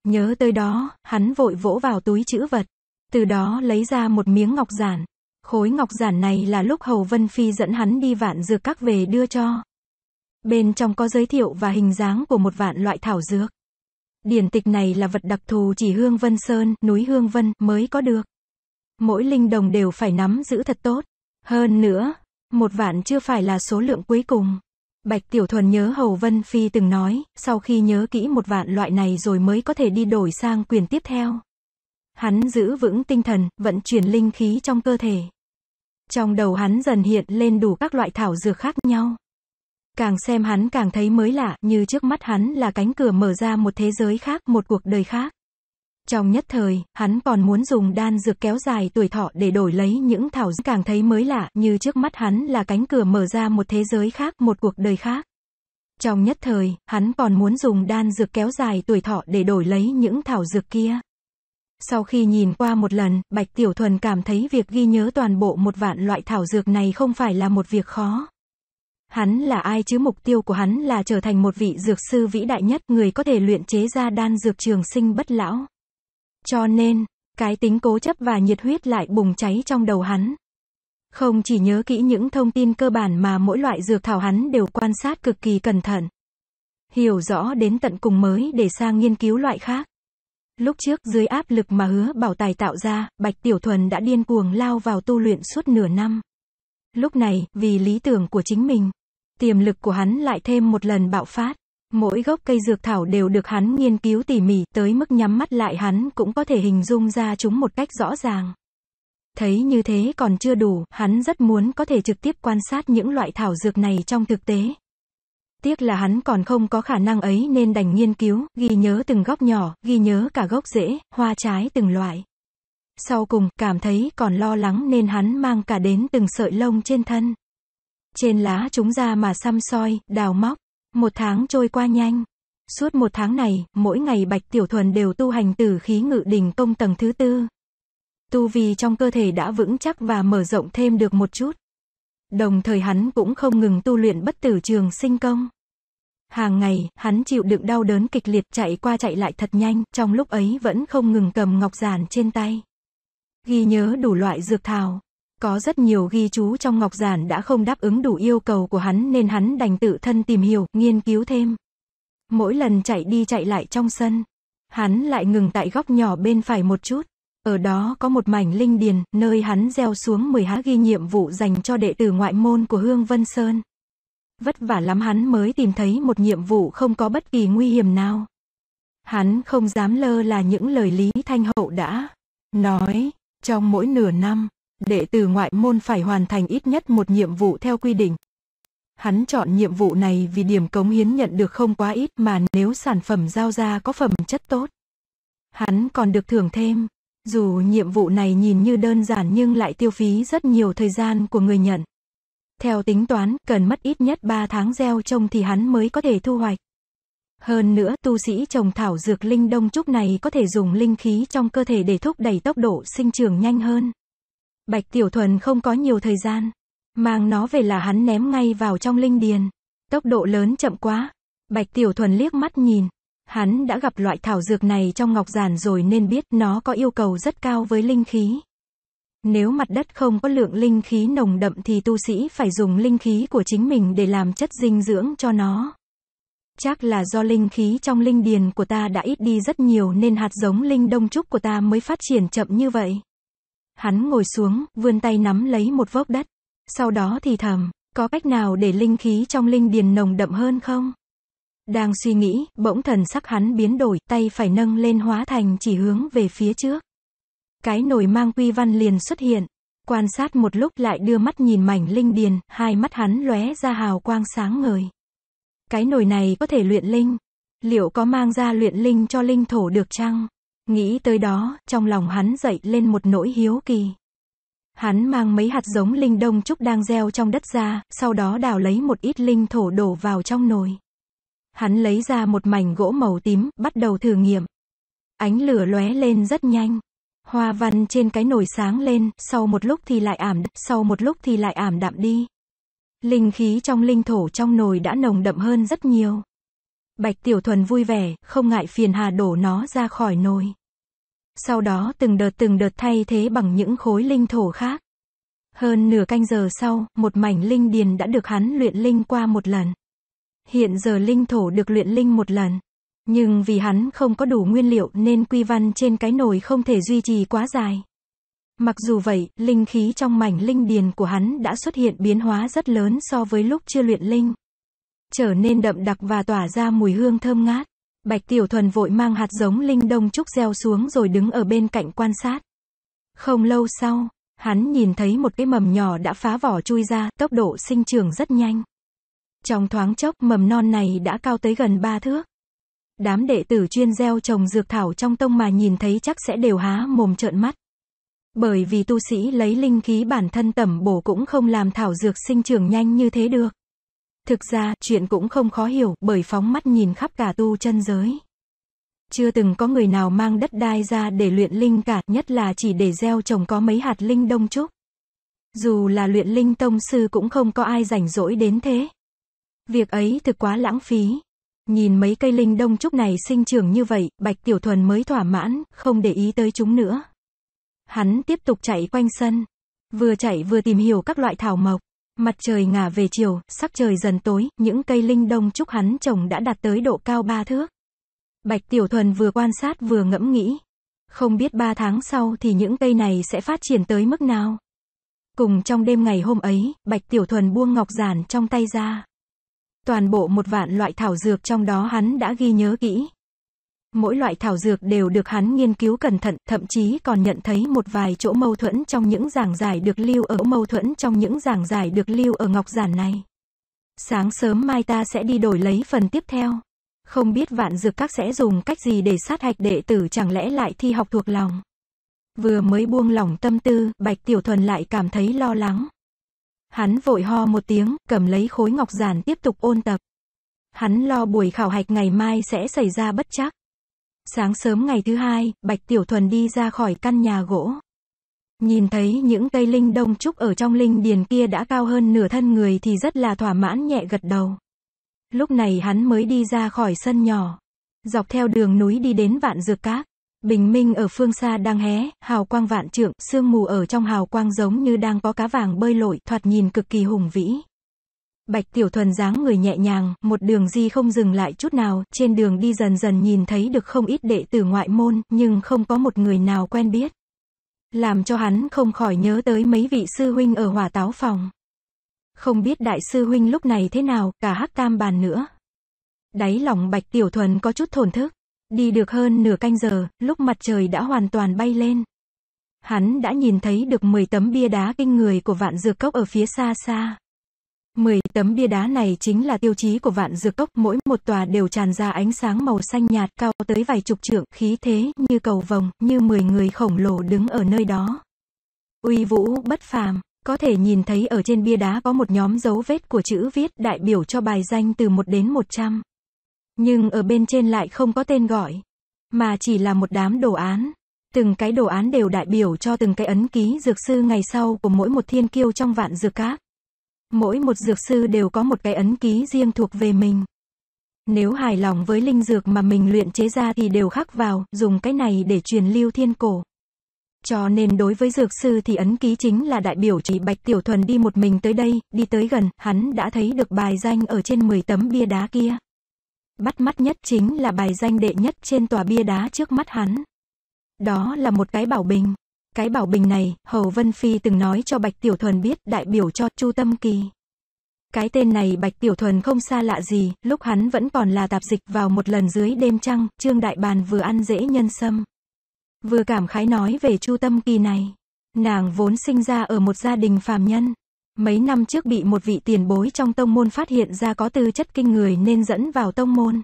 Nhớ tới đó, hắn vội vỗ vào túi chữ vật. Từ đó lấy ra một miếng ngọc giản. Khối ngọc giản này là lúc Hầu Vân Phi dẫn hắn đi vạn dược các về đưa cho. Bên trong có giới thiệu và hình dáng của một vạn loại thảo dược. Điển tịch này là vật đặc thù chỉ Hương Vân Sơn, núi Hương Vân mới có được. Mỗi linh đồng đều phải nắm giữ thật tốt. Hơn nữa, một vạn chưa phải là số lượng cuối cùng. Bạch Tiểu Thuần nhớ Hầu Vân Phi từng nói, sau khi nhớ kỹ một vạn loại này rồi mới có thể đi đổi sang quyền tiếp theo. Hắn giữ vững tinh thần, vận chuyển linh khí trong cơ thể. Trong đầu hắn dần hiện lên đủ các loại thảo dược khác nhau. Càng xem hắn càng thấy mới lạ, như trước mắt hắn là cánh cửa mở ra một thế giới khác, một cuộc đời khác. Trong nhất thời, hắn còn muốn dùng đan dược kéo dài tuổi thọ để đổi lấy những thảo dược càng thấy mới lạ, như trước mắt hắn là cánh cửa mở ra một thế giới khác, một cuộc đời khác. Trong nhất thời, hắn còn muốn dùng đan dược kéo dài tuổi thọ để đổi lấy những thảo dược kia. Sau khi nhìn qua một lần, Bạch Tiểu Thuần cảm thấy việc ghi nhớ toàn bộ một vạn loại thảo dược này không phải là một việc khó. Hắn là ai chứ mục tiêu của hắn là trở thành một vị dược sư vĩ đại nhất, người có thể luyện chế ra đan dược trường sinh bất lão. Cho nên, cái tính cố chấp và nhiệt huyết lại bùng cháy trong đầu hắn. Không chỉ nhớ kỹ những thông tin cơ bản mà mỗi loại dược thảo hắn đều quan sát cực kỳ cẩn thận. Hiểu rõ đến tận cùng mới để sang nghiên cứu loại khác. Lúc trước dưới áp lực mà hứa bảo tài tạo ra, Bạch Tiểu Thuần đã điên cuồng lao vào tu luyện suốt nửa năm. Lúc này, vì lý tưởng của chính mình, tiềm lực của hắn lại thêm một lần bạo phát. Mỗi gốc cây dược thảo đều được hắn nghiên cứu tỉ mỉ, tới mức nhắm mắt lại hắn cũng có thể hình dung ra chúng một cách rõ ràng. Thấy như thế còn chưa đủ, hắn rất muốn có thể trực tiếp quan sát những loại thảo dược này trong thực tế. Tiếc là hắn còn không có khả năng ấy nên đành nghiên cứu, ghi nhớ từng góc nhỏ, ghi nhớ cả gốc rễ, hoa trái từng loại. Sau cùng, cảm thấy còn lo lắng nên hắn mang cả đến từng sợi lông trên thân. Trên lá chúng ra mà xăm soi, đào móc, một tháng trôi qua nhanh. Suốt một tháng này, mỗi ngày Bạch Tiểu Thuần đều tu hành tử khí ngự đỉnh công tầng thứ tư. Tu vi trong cơ thể đã vững chắc và mở rộng thêm được một chút. Đồng thời hắn cũng không ngừng tu luyện bất tử trường sinh công. Hàng ngày, hắn chịu đựng đau đớn kịch liệt chạy qua chạy lại thật nhanh, trong lúc ấy vẫn không ngừng cầm ngọc giản trên tay. Ghi nhớ đủ loại dược thảo, có rất nhiều ghi chú trong ngọc giản đã không đáp ứng đủ yêu cầu của hắn nên hắn đành tự thân tìm hiểu, nghiên cứu thêm. Mỗi lần chạy đi chạy lại trong sân, hắn lại ngừng tại góc nhỏ bên phải một chút. Ở đó có một mảnh linh điền, nơi hắn gieo xuống 10 há ghi nhiệm vụ dành cho đệ tử ngoại môn của Hương Vân Sơn. Vất vả lắm hắn mới tìm thấy một nhiệm vụ không có bất kỳ nguy hiểm nào. Hắn không dám lơ là những lời Lý Thanh Hậu đã nói, trong mỗi nửa năm, đệ tử ngoại môn phải hoàn thành ít nhất một nhiệm vụ theo quy định. Hắn chọn nhiệm vụ này vì điểm cống hiến nhận được không quá ít mà nếu sản phẩm giao ra có phẩm chất tốt. Hắn còn được thưởng thêm, dù nhiệm vụ này nhìn như đơn giản nhưng lại tiêu phí rất nhiều thời gian của người nhận. Theo tính toán, cần mất ít nhất 3 tháng gieo trồng thì hắn mới có thể thu hoạch. Hơn nữa, tu sĩ trồng thảo dược linh đông trúc này có thể dùng linh khí trong cơ thể để thúc đẩy tốc độ sinh trưởng nhanh hơn. Bạch Tiểu Thuần không có nhiều thời gian. Mang nó về là hắn ném ngay vào trong linh điền. Tốc độ lớn chậm quá. Bạch Tiểu Thuần liếc mắt nhìn. Hắn đã gặp loại thảo dược này trong ngọc giản rồi nên biết nó có yêu cầu rất cao với linh khí. Nếu mặt đất không có lượng linh khí nồng đậm thì tu sĩ phải dùng linh khí của chính mình để làm chất dinh dưỡng cho nó. Chắc là do linh khí trong linh điền của ta đã ít đi rất nhiều nên hạt giống linh đông trúc của ta mới phát triển chậm như vậy. Hắn ngồi xuống, vươn tay nắm lấy một vốc đất. Sau đó thì thầm, có cách nào để linh khí trong linh điền nồng đậm hơn không? Đang suy nghĩ, bỗng thần sắc hắn biến đổi, tay phải nâng lên hóa thành chỉ hướng về phía trước. Cái nồi mang quy văn liền xuất hiện. Quan sát một lúc lại đưa mắt nhìn mảnh linh điền, hai mắt hắn lóe ra hào quang sáng ngời. Cái nồi này có thể luyện linh. Liệu có mang ra luyện linh cho linh thổ được chăng? Nghĩ tới đó, trong lòng hắn dậy lên một nỗi hiếu kỳ. Hắn mang mấy hạt giống linh đông trúc đang gieo trong đất ra, sau đó đào lấy một ít linh thổ đổ vào trong nồi. Hắn lấy ra một mảnh gỗ màu tím, bắt đầu thử nghiệm. Ánh lửa lóe lên rất nhanh. Hoa văn trên cái nồi sáng lên, sau một lúc thì lại ảm, sau một lúc thì lại ảm đạm đi. Linh khí trong linh thổ trong nồi đã nồng đậm hơn rất nhiều. Bạch Tiểu Thuần vui vẻ, không ngại phiền hà đổ nó ra khỏi nồi. Sau đó từng đợt từng đợt thay thế bằng những khối linh thổ khác. Hơn nửa canh giờ sau, một mảnh linh điền đã được hắn luyện linh qua một lần. Hiện giờ linh thổ được luyện linh một lần. Nhưng vì hắn không có đủ nguyên liệu nên quy văn trên cái nồi không thể duy trì quá dài. Mặc dù vậy, linh khí trong mảnh linh điền của hắn đã xuất hiện biến hóa rất lớn so với lúc chưa luyện linh trở nên đậm đặc và tỏa ra mùi hương thơm ngát. Bạch Tiểu Thuần vội mang hạt giống linh đông trúc gieo xuống rồi đứng ở bên cạnh quan sát. Không lâu sau, hắn nhìn thấy một cái mầm nhỏ đã phá vỏ chui ra, tốc độ sinh trưởng rất nhanh. Trong thoáng chốc mầm non này đã cao tới gần ba thước. Đám đệ tử chuyên gieo trồng dược thảo trong tông mà nhìn thấy chắc sẽ đều há mồm trợn mắt. Bởi vì tu sĩ lấy linh khí bản thân tẩm bổ cũng không làm thảo dược sinh trưởng nhanh như thế được. Thực ra, chuyện cũng không khó hiểu bởi phóng mắt nhìn khắp cả tu chân giới. Chưa từng có người nào mang đất đai ra để luyện linh cả, nhất là chỉ để gieo trồng có mấy hạt linh đông trúc. Dù là luyện linh tông sư cũng không có ai rảnh rỗi đến thế. Việc ấy thực quá lãng phí. Nhìn mấy cây linh đông trúc này sinh trưởng như vậy, Bạch Tiểu Thuần mới thỏa mãn, không để ý tới chúng nữa. Hắn tiếp tục chạy quanh sân. Vừa chạy vừa tìm hiểu các loại thảo mộc. Mặt trời ngả về chiều, sắc trời dần tối, những cây linh đông trúc hắn trồng đã đạt tới độ cao ba thước. Bạch Tiểu Thuần vừa quan sát vừa ngẫm nghĩ. Không biết ba tháng sau thì những cây này sẽ phát triển tới mức nào. Cùng trong đêm ngày hôm ấy, Bạch Tiểu Thuần buông ngọc giản trong tay ra. Toàn bộ một vạn loại thảo dược trong đó hắn đã ghi nhớ kỹ mỗi loại thảo dược đều được hắn nghiên cứu cẩn thận, thậm chí còn nhận thấy một vài chỗ mâu thuẫn trong những giảng giải được lưu ở mâu thuẫn trong những giảng giải được lưu ở ngọc giản này. Sáng sớm mai ta sẽ đi đổi lấy phần tiếp theo. Không biết vạn dược các sẽ dùng cách gì để sát hạch đệ tử chẳng lẽ lại thi học thuộc lòng. Vừa mới buông lỏng tâm tư, Bạch Tiểu Thuần lại cảm thấy lo lắng. Hắn vội ho một tiếng, cầm lấy khối ngọc giản tiếp tục ôn tập. Hắn lo buổi khảo hạch ngày mai sẽ xảy ra bất chắc. Sáng sớm ngày thứ hai, Bạch Tiểu Thuần đi ra khỏi căn nhà gỗ. Nhìn thấy những cây linh đông trúc ở trong linh điền kia đã cao hơn nửa thân người thì rất là thỏa mãn nhẹ gật đầu. Lúc này hắn mới đi ra khỏi sân nhỏ. Dọc theo đường núi đi đến vạn dược cát. Bình minh ở phương xa đang hé, hào quang vạn trượng, sương mù ở trong hào quang giống như đang có cá vàng bơi lội, thoạt nhìn cực kỳ hùng vĩ. Bạch Tiểu Thuần dáng người nhẹ nhàng, một đường di không dừng lại chút nào, trên đường đi dần dần nhìn thấy được không ít đệ tử ngoại môn, nhưng không có một người nào quen biết. Làm cho hắn không khỏi nhớ tới mấy vị sư huynh ở hỏa táo phòng. Không biết đại sư huynh lúc này thế nào, cả hắc tam bàn nữa. Đáy lòng Bạch Tiểu Thuần có chút thổn thức. Đi được hơn nửa canh giờ, lúc mặt trời đã hoàn toàn bay lên. Hắn đã nhìn thấy được 10 tấm bia đá kinh người của vạn dược cốc ở phía xa xa. 10 tấm bia đá này chính là tiêu chí của vạn dược cốc, mỗi một tòa đều tràn ra ánh sáng màu xanh nhạt cao tới vài chục trượng, khí thế như cầu vồng, như 10 người khổng lồ đứng ở nơi đó. Uy vũ bất phàm, có thể nhìn thấy ở trên bia đá có một nhóm dấu vết của chữ viết đại biểu cho bài danh từ 1 đến 100. Nhưng ở bên trên lại không có tên gọi, mà chỉ là một đám đồ án. Từng cái đồ án đều đại biểu cho từng cái ấn ký dược sư ngày sau của mỗi một thiên kiêu trong vạn dược các. Mỗi một dược sư đều có một cái ấn ký riêng thuộc về mình. Nếu hài lòng với linh dược mà mình luyện chế ra thì đều khắc vào, dùng cái này để truyền lưu thiên cổ. Cho nên đối với dược sư thì ấn ký chính là đại biểu chỉ Bạch Tiểu Thuần đi một mình tới đây, đi tới gần, hắn đã thấy được bài danh ở trên 10 tấm bia đá kia. Bắt mắt nhất chính là bài danh đệ nhất trên tòa bia đá trước mắt hắn. Đó là một cái bảo bình. Cái bảo bình này, Hầu Vân Phi từng nói cho Bạch Tiểu Thuần biết đại biểu cho Chu Tâm Kỳ. Cái tên này Bạch Tiểu Thuần không xa lạ gì, lúc hắn vẫn còn là tạp dịch vào một lần dưới đêm trăng, Trương Đại Bàn vừa ăn dễ nhân sâm. Vừa cảm khái nói về Chu Tâm Kỳ này. Nàng vốn sinh ra ở một gia đình phàm nhân. Mấy năm trước bị một vị tiền bối trong tông môn phát hiện ra có tư chất kinh người nên dẫn vào tông môn.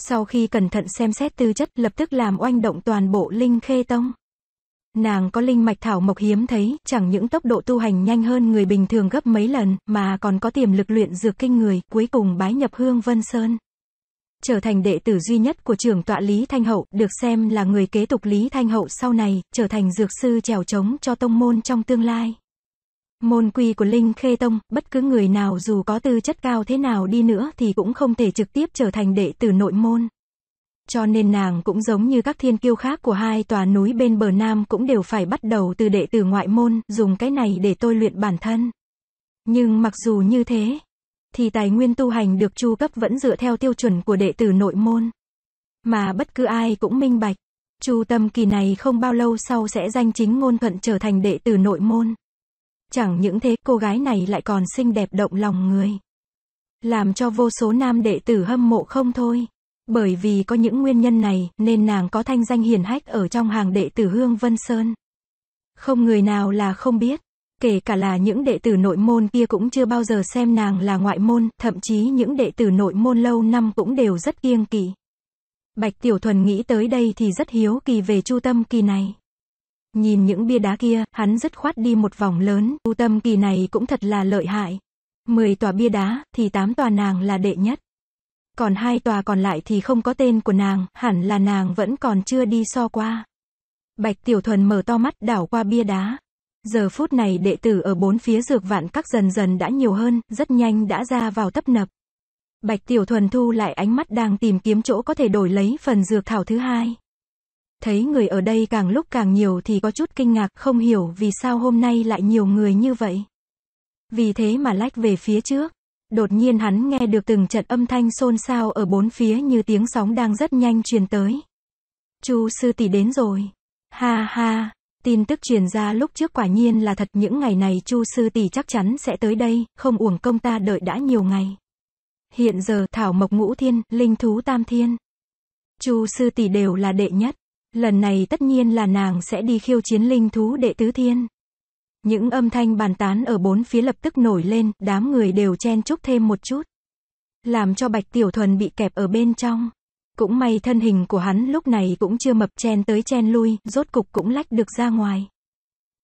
Sau khi cẩn thận xem xét tư chất lập tức làm oanh động toàn bộ Linh Khê Tông. Nàng có linh mạch thảo mộc hiếm thấy, chẳng những tốc độ tu hành nhanh hơn người bình thường gấp mấy lần, mà còn có tiềm lực luyện dược kinh người, cuối cùng bái nhập Hương Vân Sơn. Trở thành đệ tử duy nhất của trưởng tọa Lý Thanh Hậu, được xem là người kế tục Lý Thanh Hậu sau này, trở thành dược sư trèo trống cho tông môn trong tương lai. Môn quy của Linh Khê Tông, bất cứ người nào dù có tư chất cao thế nào đi nữa thì cũng không thể trực tiếp trở thành đệ tử nội môn. Cho nên nàng cũng giống như các thiên kiêu khác của hai tòa núi bên bờ Nam cũng đều phải bắt đầu từ đệ tử ngoại môn, dùng cái này để tôi luyện bản thân. Nhưng mặc dù như thế, thì tài nguyên tu hành được chu cấp vẫn dựa theo tiêu chuẩn của đệ tử nội môn. Mà bất cứ ai cũng minh bạch, chu tâm kỳ này không bao lâu sau sẽ danh chính ngôn thuận trở thành đệ tử nội môn. Chẳng những thế cô gái này lại còn xinh đẹp động lòng người. Làm cho vô số nam đệ tử hâm mộ không thôi. Bởi vì có những nguyên nhân này nên nàng có thanh danh hiền hách ở trong hàng đệ tử Hương Vân Sơn. Không người nào là không biết, kể cả là những đệ tử nội môn kia cũng chưa bao giờ xem nàng là ngoại môn, thậm chí những đệ tử nội môn lâu năm cũng đều rất kiêng kỵ. Bạch Tiểu Thuần nghĩ tới đây thì rất hiếu kỳ về Chu Tâm Kỳ này. Nhìn những bia đá kia, hắn dứt khoát đi một vòng lớn, Chu Tâm Kỳ này cũng thật là lợi hại. Mười tòa bia đá, thì tám tòa nàng là đệ nhất còn hai tòa còn lại thì không có tên của nàng, hẳn là nàng vẫn còn chưa đi so qua. Bạch Tiểu Thuần mở to mắt đảo qua bia đá. Giờ phút này đệ tử ở bốn phía dược vạn các dần dần đã nhiều hơn, rất nhanh đã ra vào tấp nập. Bạch Tiểu Thuần thu lại ánh mắt đang tìm kiếm chỗ có thể đổi lấy phần dược thảo thứ hai. Thấy người ở đây càng lúc càng nhiều thì có chút kinh ngạc không hiểu vì sao hôm nay lại nhiều người như vậy. Vì thế mà lách về phía trước. Đột nhiên hắn nghe được từng trận âm thanh xôn xao ở bốn phía như tiếng sóng đang rất nhanh truyền tới. Chu sư tỷ đến rồi. Ha ha, tin tức truyền ra lúc trước quả nhiên là thật những ngày này Chu sư tỷ chắc chắn sẽ tới đây, không uổng công ta đợi đã nhiều ngày. Hiện giờ thảo mộc ngũ thiên, linh thú tam thiên. Chu sư tỷ đều là đệ nhất. Lần này tất nhiên là nàng sẽ đi khiêu chiến linh thú đệ tứ thiên. Những âm thanh bàn tán ở bốn phía lập tức nổi lên, đám người đều chen chúc thêm một chút. Làm cho Bạch Tiểu Thuần bị kẹp ở bên trong. Cũng may thân hình của hắn lúc này cũng chưa mập chen tới chen lui, rốt cục cũng lách được ra ngoài.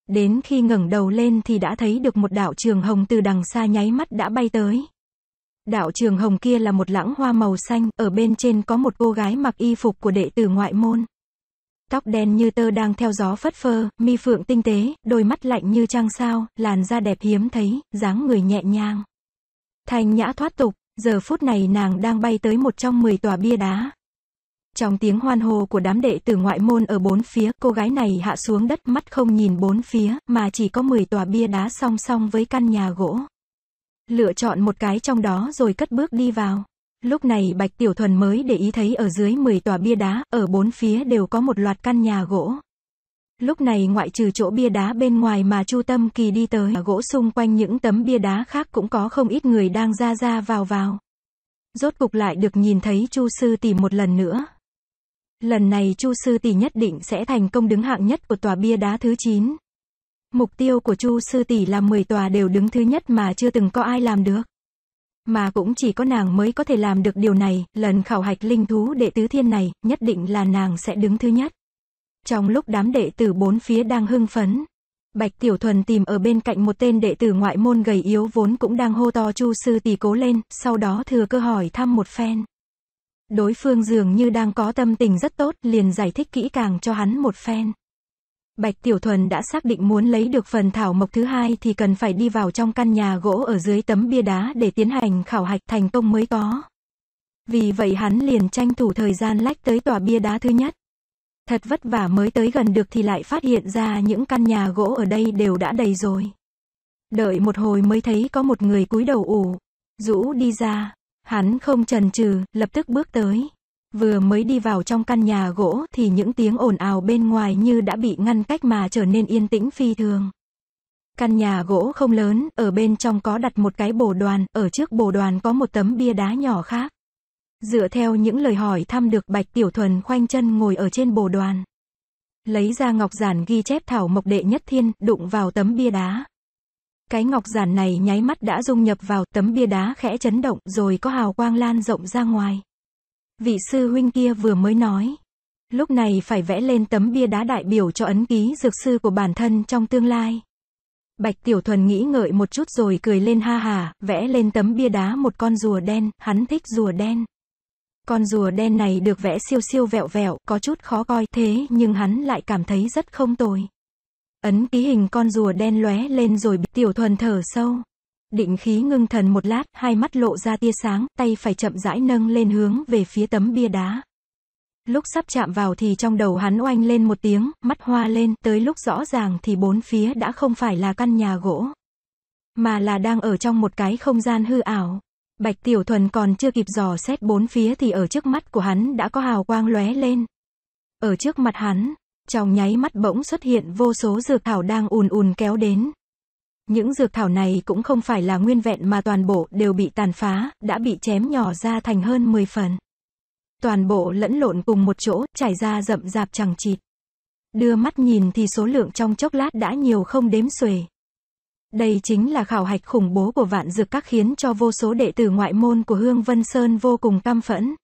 Đến khi ngẩng đầu lên thì đã thấy được một đạo trường hồng từ đằng xa nháy mắt đã bay tới. Đạo trường hồng kia là một lãng hoa màu xanh, ở bên trên có một cô gái mặc y phục của đệ tử ngoại môn. Tóc đen như tơ đang theo gió phất phơ, mi phượng tinh tế, đôi mắt lạnh như trăng sao, làn da đẹp hiếm thấy, dáng người nhẹ nhàng. Thanh nhã thoát tục, giờ phút này nàng đang bay tới một trong 10 tòa bia đá. Trong tiếng hoan hô của đám đệ tử ngoại môn ở bốn phía, cô gái này hạ xuống đất mắt không nhìn bốn phía, mà chỉ có 10 tòa bia đá song song với căn nhà gỗ. Lựa chọn một cái trong đó rồi cất bước đi vào. Lúc này Bạch Tiểu Thuần mới để ý thấy ở dưới 10 tòa bia đá, ở bốn phía đều có một loạt căn nhà gỗ. Lúc này ngoại trừ chỗ bia đá bên ngoài mà Chu Tâm Kỳ đi tới, gỗ xung quanh những tấm bia đá khác cũng có không ít người đang ra ra vào vào. Rốt cục lại được nhìn thấy Chu Sư Tỷ một lần nữa. Lần này Chu Sư Tỷ nhất định sẽ thành công đứng hạng nhất của tòa bia đá thứ 9. Mục tiêu của Chu Sư Tỷ là 10 tòa đều đứng thứ nhất mà chưa từng có ai làm được mà cũng chỉ có nàng mới có thể làm được điều này, lần khảo hạch linh thú đệ tứ thiên này, nhất định là nàng sẽ đứng thứ nhất. Trong lúc đám đệ tử bốn phía đang hưng phấn, Bạch Tiểu Thuần tìm ở bên cạnh một tên đệ tử ngoại môn gầy yếu vốn cũng đang hô to chu sư tỷ cố lên, sau đó thừa cơ hỏi thăm một phen. Đối phương dường như đang có tâm tình rất tốt, liền giải thích kỹ càng cho hắn một phen. Bạch Tiểu Thuần đã xác định muốn lấy được phần thảo mộc thứ hai thì cần phải đi vào trong căn nhà gỗ ở dưới tấm bia đá để tiến hành khảo hạch thành công mới có. Vì vậy hắn liền tranh thủ thời gian lách tới tòa bia đá thứ nhất. Thật vất vả mới tới gần được thì lại phát hiện ra những căn nhà gỗ ở đây đều đã đầy rồi. Đợi một hồi mới thấy có một người cúi đầu ủ, rũ đi ra. Hắn không chần chừ, lập tức bước tới. Vừa mới đi vào trong căn nhà gỗ thì những tiếng ồn ào bên ngoài như đã bị ngăn cách mà trở nên yên tĩnh phi thường. Căn nhà gỗ không lớn, ở bên trong có đặt một cái bồ đoàn, ở trước bồ đoàn có một tấm bia đá nhỏ khác. Dựa theo những lời hỏi thăm được Bạch Tiểu Thuần khoanh chân ngồi ở trên bồ đoàn. Lấy ra ngọc giản ghi chép thảo mộc đệ nhất thiên, đụng vào tấm bia đá. Cái ngọc giản này nháy mắt đã dung nhập vào tấm bia đá khẽ chấn động rồi có hào quang lan rộng ra ngoài vị sư huynh kia vừa mới nói. Lúc này phải vẽ lên tấm bia đá đại biểu cho ấn ký dược sư của bản thân trong tương lai. Bạch Tiểu Thuần nghĩ ngợi một chút rồi cười lên ha hà, vẽ lên tấm bia đá một con rùa đen, hắn thích rùa đen. Con rùa đen này được vẽ siêu siêu vẹo vẹo, có chút khó coi thế nhưng hắn lại cảm thấy rất không tồi. Ấn ký hình con rùa đen lóe lên rồi Tiểu Thuần thở sâu. Định khí ngưng thần một lát, hai mắt lộ ra tia sáng, tay phải chậm rãi nâng lên hướng về phía tấm bia đá. Lúc sắp chạm vào thì trong đầu hắn oanh lên một tiếng, mắt hoa lên, tới lúc rõ ràng thì bốn phía đã không phải là căn nhà gỗ, mà là đang ở trong một cái không gian hư ảo. Bạch Tiểu Thuần còn chưa kịp dò xét bốn phía thì ở trước mắt của hắn đã có hào quang lóe lên. Ở trước mặt hắn, trong nháy mắt bỗng xuất hiện vô số dược thảo đang ùn ùn kéo đến. Những dược thảo này cũng không phải là nguyên vẹn mà toàn bộ đều bị tàn phá, đã bị chém nhỏ ra thành hơn 10 phần. Toàn bộ lẫn lộn cùng một chỗ, trải ra rậm rạp chẳng chịt. Đưa mắt nhìn thì số lượng trong chốc lát đã nhiều không đếm xuể. Đây chính là khảo hạch khủng bố của vạn dược các khiến cho vô số đệ tử ngoại môn của Hương Vân Sơn vô cùng căm phẫn.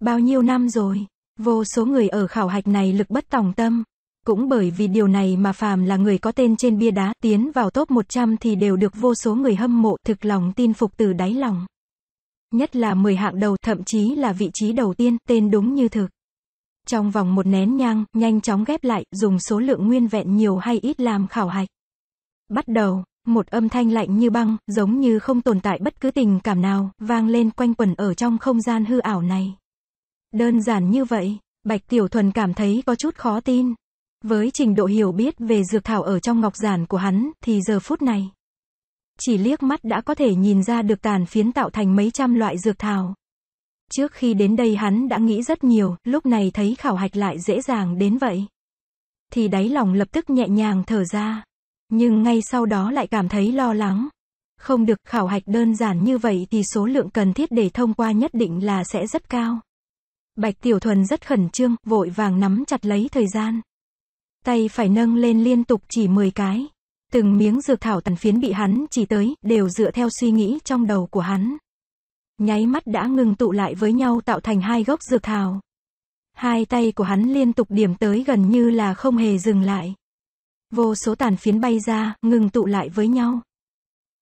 Bao nhiêu năm rồi, vô số người ở khảo hạch này lực bất tòng tâm, cũng bởi vì điều này mà phàm là người có tên trên bia đá tiến vào top 100 thì đều được vô số người hâm mộ thực lòng tin phục từ đáy lòng. Nhất là 10 hạng đầu thậm chí là vị trí đầu tiên, tên đúng như thực. Trong vòng một nén nhang, nhanh chóng ghép lại, dùng số lượng nguyên vẹn nhiều hay ít làm khảo hạch. Bắt đầu, một âm thanh lạnh như băng, giống như không tồn tại bất cứ tình cảm nào, vang lên quanh quẩn ở trong không gian hư ảo này. Đơn giản như vậy, Bạch Tiểu Thuần cảm thấy có chút khó tin, với trình độ hiểu biết về dược thảo ở trong ngọc giản của hắn, thì giờ phút này, chỉ liếc mắt đã có thể nhìn ra được tàn phiến tạo thành mấy trăm loại dược thảo. Trước khi đến đây hắn đã nghĩ rất nhiều, lúc này thấy khảo hạch lại dễ dàng đến vậy. Thì đáy lòng lập tức nhẹ nhàng thở ra. Nhưng ngay sau đó lại cảm thấy lo lắng. Không được khảo hạch đơn giản như vậy thì số lượng cần thiết để thông qua nhất định là sẽ rất cao. Bạch Tiểu Thuần rất khẩn trương, vội vàng nắm chặt lấy thời gian. Tay phải nâng lên liên tục chỉ 10 cái. Từng miếng dược thảo tàn phiến bị hắn chỉ tới, đều dựa theo suy nghĩ trong đầu của hắn. Nháy mắt đã ngừng tụ lại với nhau tạo thành hai gốc dược thảo. Hai tay của hắn liên tục điểm tới gần như là không hề dừng lại. Vô số tàn phiến bay ra, ngừng tụ lại với nhau.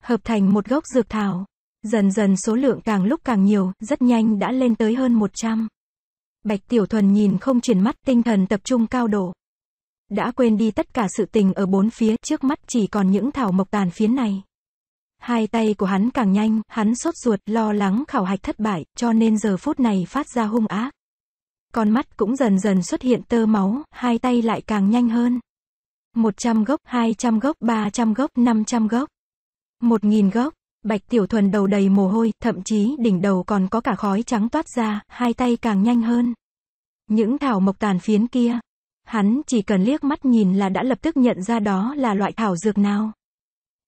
Hợp thành một gốc dược thảo. Dần dần số lượng càng lúc càng nhiều, rất nhanh đã lên tới hơn 100. Bạch Tiểu Thuần nhìn không chuyển mắt tinh thần tập trung cao độ. Đã quên đi tất cả sự tình ở bốn phía trước mắt chỉ còn những thảo mộc tàn phiến này. Hai tay của hắn càng nhanh, hắn sốt ruột, lo lắng khảo hạch thất bại, cho nên giờ phút này phát ra hung ác. Con mắt cũng dần dần xuất hiện tơ máu, hai tay lại càng nhanh hơn. 100 gốc, 200 gốc, 300 gốc, 500 gốc. 1.000 gốc, Bạch Tiểu Thuần đầu đầy mồ hôi, thậm chí đỉnh đầu còn có cả khói trắng toát ra, hai tay càng nhanh hơn. Những thảo mộc tàn phiến kia, Hắn chỉ cần liếc mắt nhìn là đã lập tức nhận ra đó là loại thảo dược nào.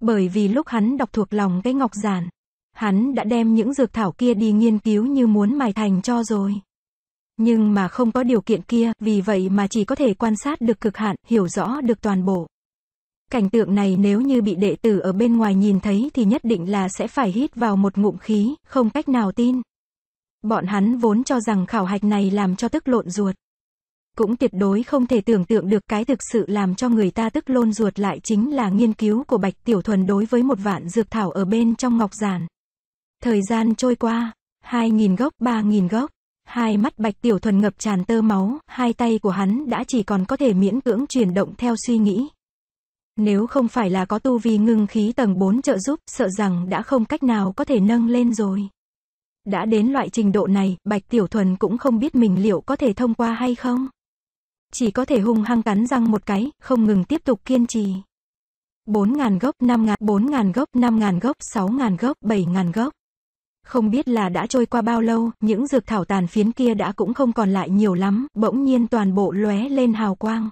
Bởi vì lúc hắn đọc thuộc lòng cái ngọc giản, hắn đã đem những dược thảo kia đi nghiên cứu như muốn mài thành cho rồi. Nhưng mà không có điều kiện kia, vì vậy mà chỉ có thể quan sát được cực hạn, hiểu rõ được toàn bộ. Cảnh tượng này nếu như bị đệ tử ở bên ngoài nhìn thấy thì nhất định là sẽ phải hít vào một ngụm khí, không cách nào tin. Bọn hắn vốn cho rằng khảo hạch này làm cho tức lộn ruột cũng tuyệt đối không thể tưởng tượng được cái thực sự làm cho người ta tức lôn ruột lại chính là nghiên cứu của Bạch Tiểu Thuần đối với một vạn dược thảo ở bên trong ngọc giản. Thời gian trôi qua, 2.000 gốc, 3.000 gốc, hai mắt Bạch Tiểu Thuần ngập tràn tơ máu, hai tay của hắn đã chỉ còn có thể miễn cưỡng chuyển động theo suy nghĩ. Nếu không phải là có tu vi ngưng khí tầng 4 trợ giúp, sợ rằng đã không cách nào có thể nâng lên rồi. Đã đến loại trình độ này, Bạch Tiểu Thuần cũng không biết mình liệu có thể thông qua hay không. Chỉ có thể hung hăng cắn răng một cái, không ngừng tiếp tục kiên trì. 4.000 gốc, 5.000, 4.000 gốc, 5.000 gốc, 6.000 gốc, 7.000 gốc. Không biết là đã trôi qua bao lâu, những dược thảo tàn phiến kia đã cũng không còn lại nhiều lắm, bỗng nhiên toàn bộ lóe lên hào quang.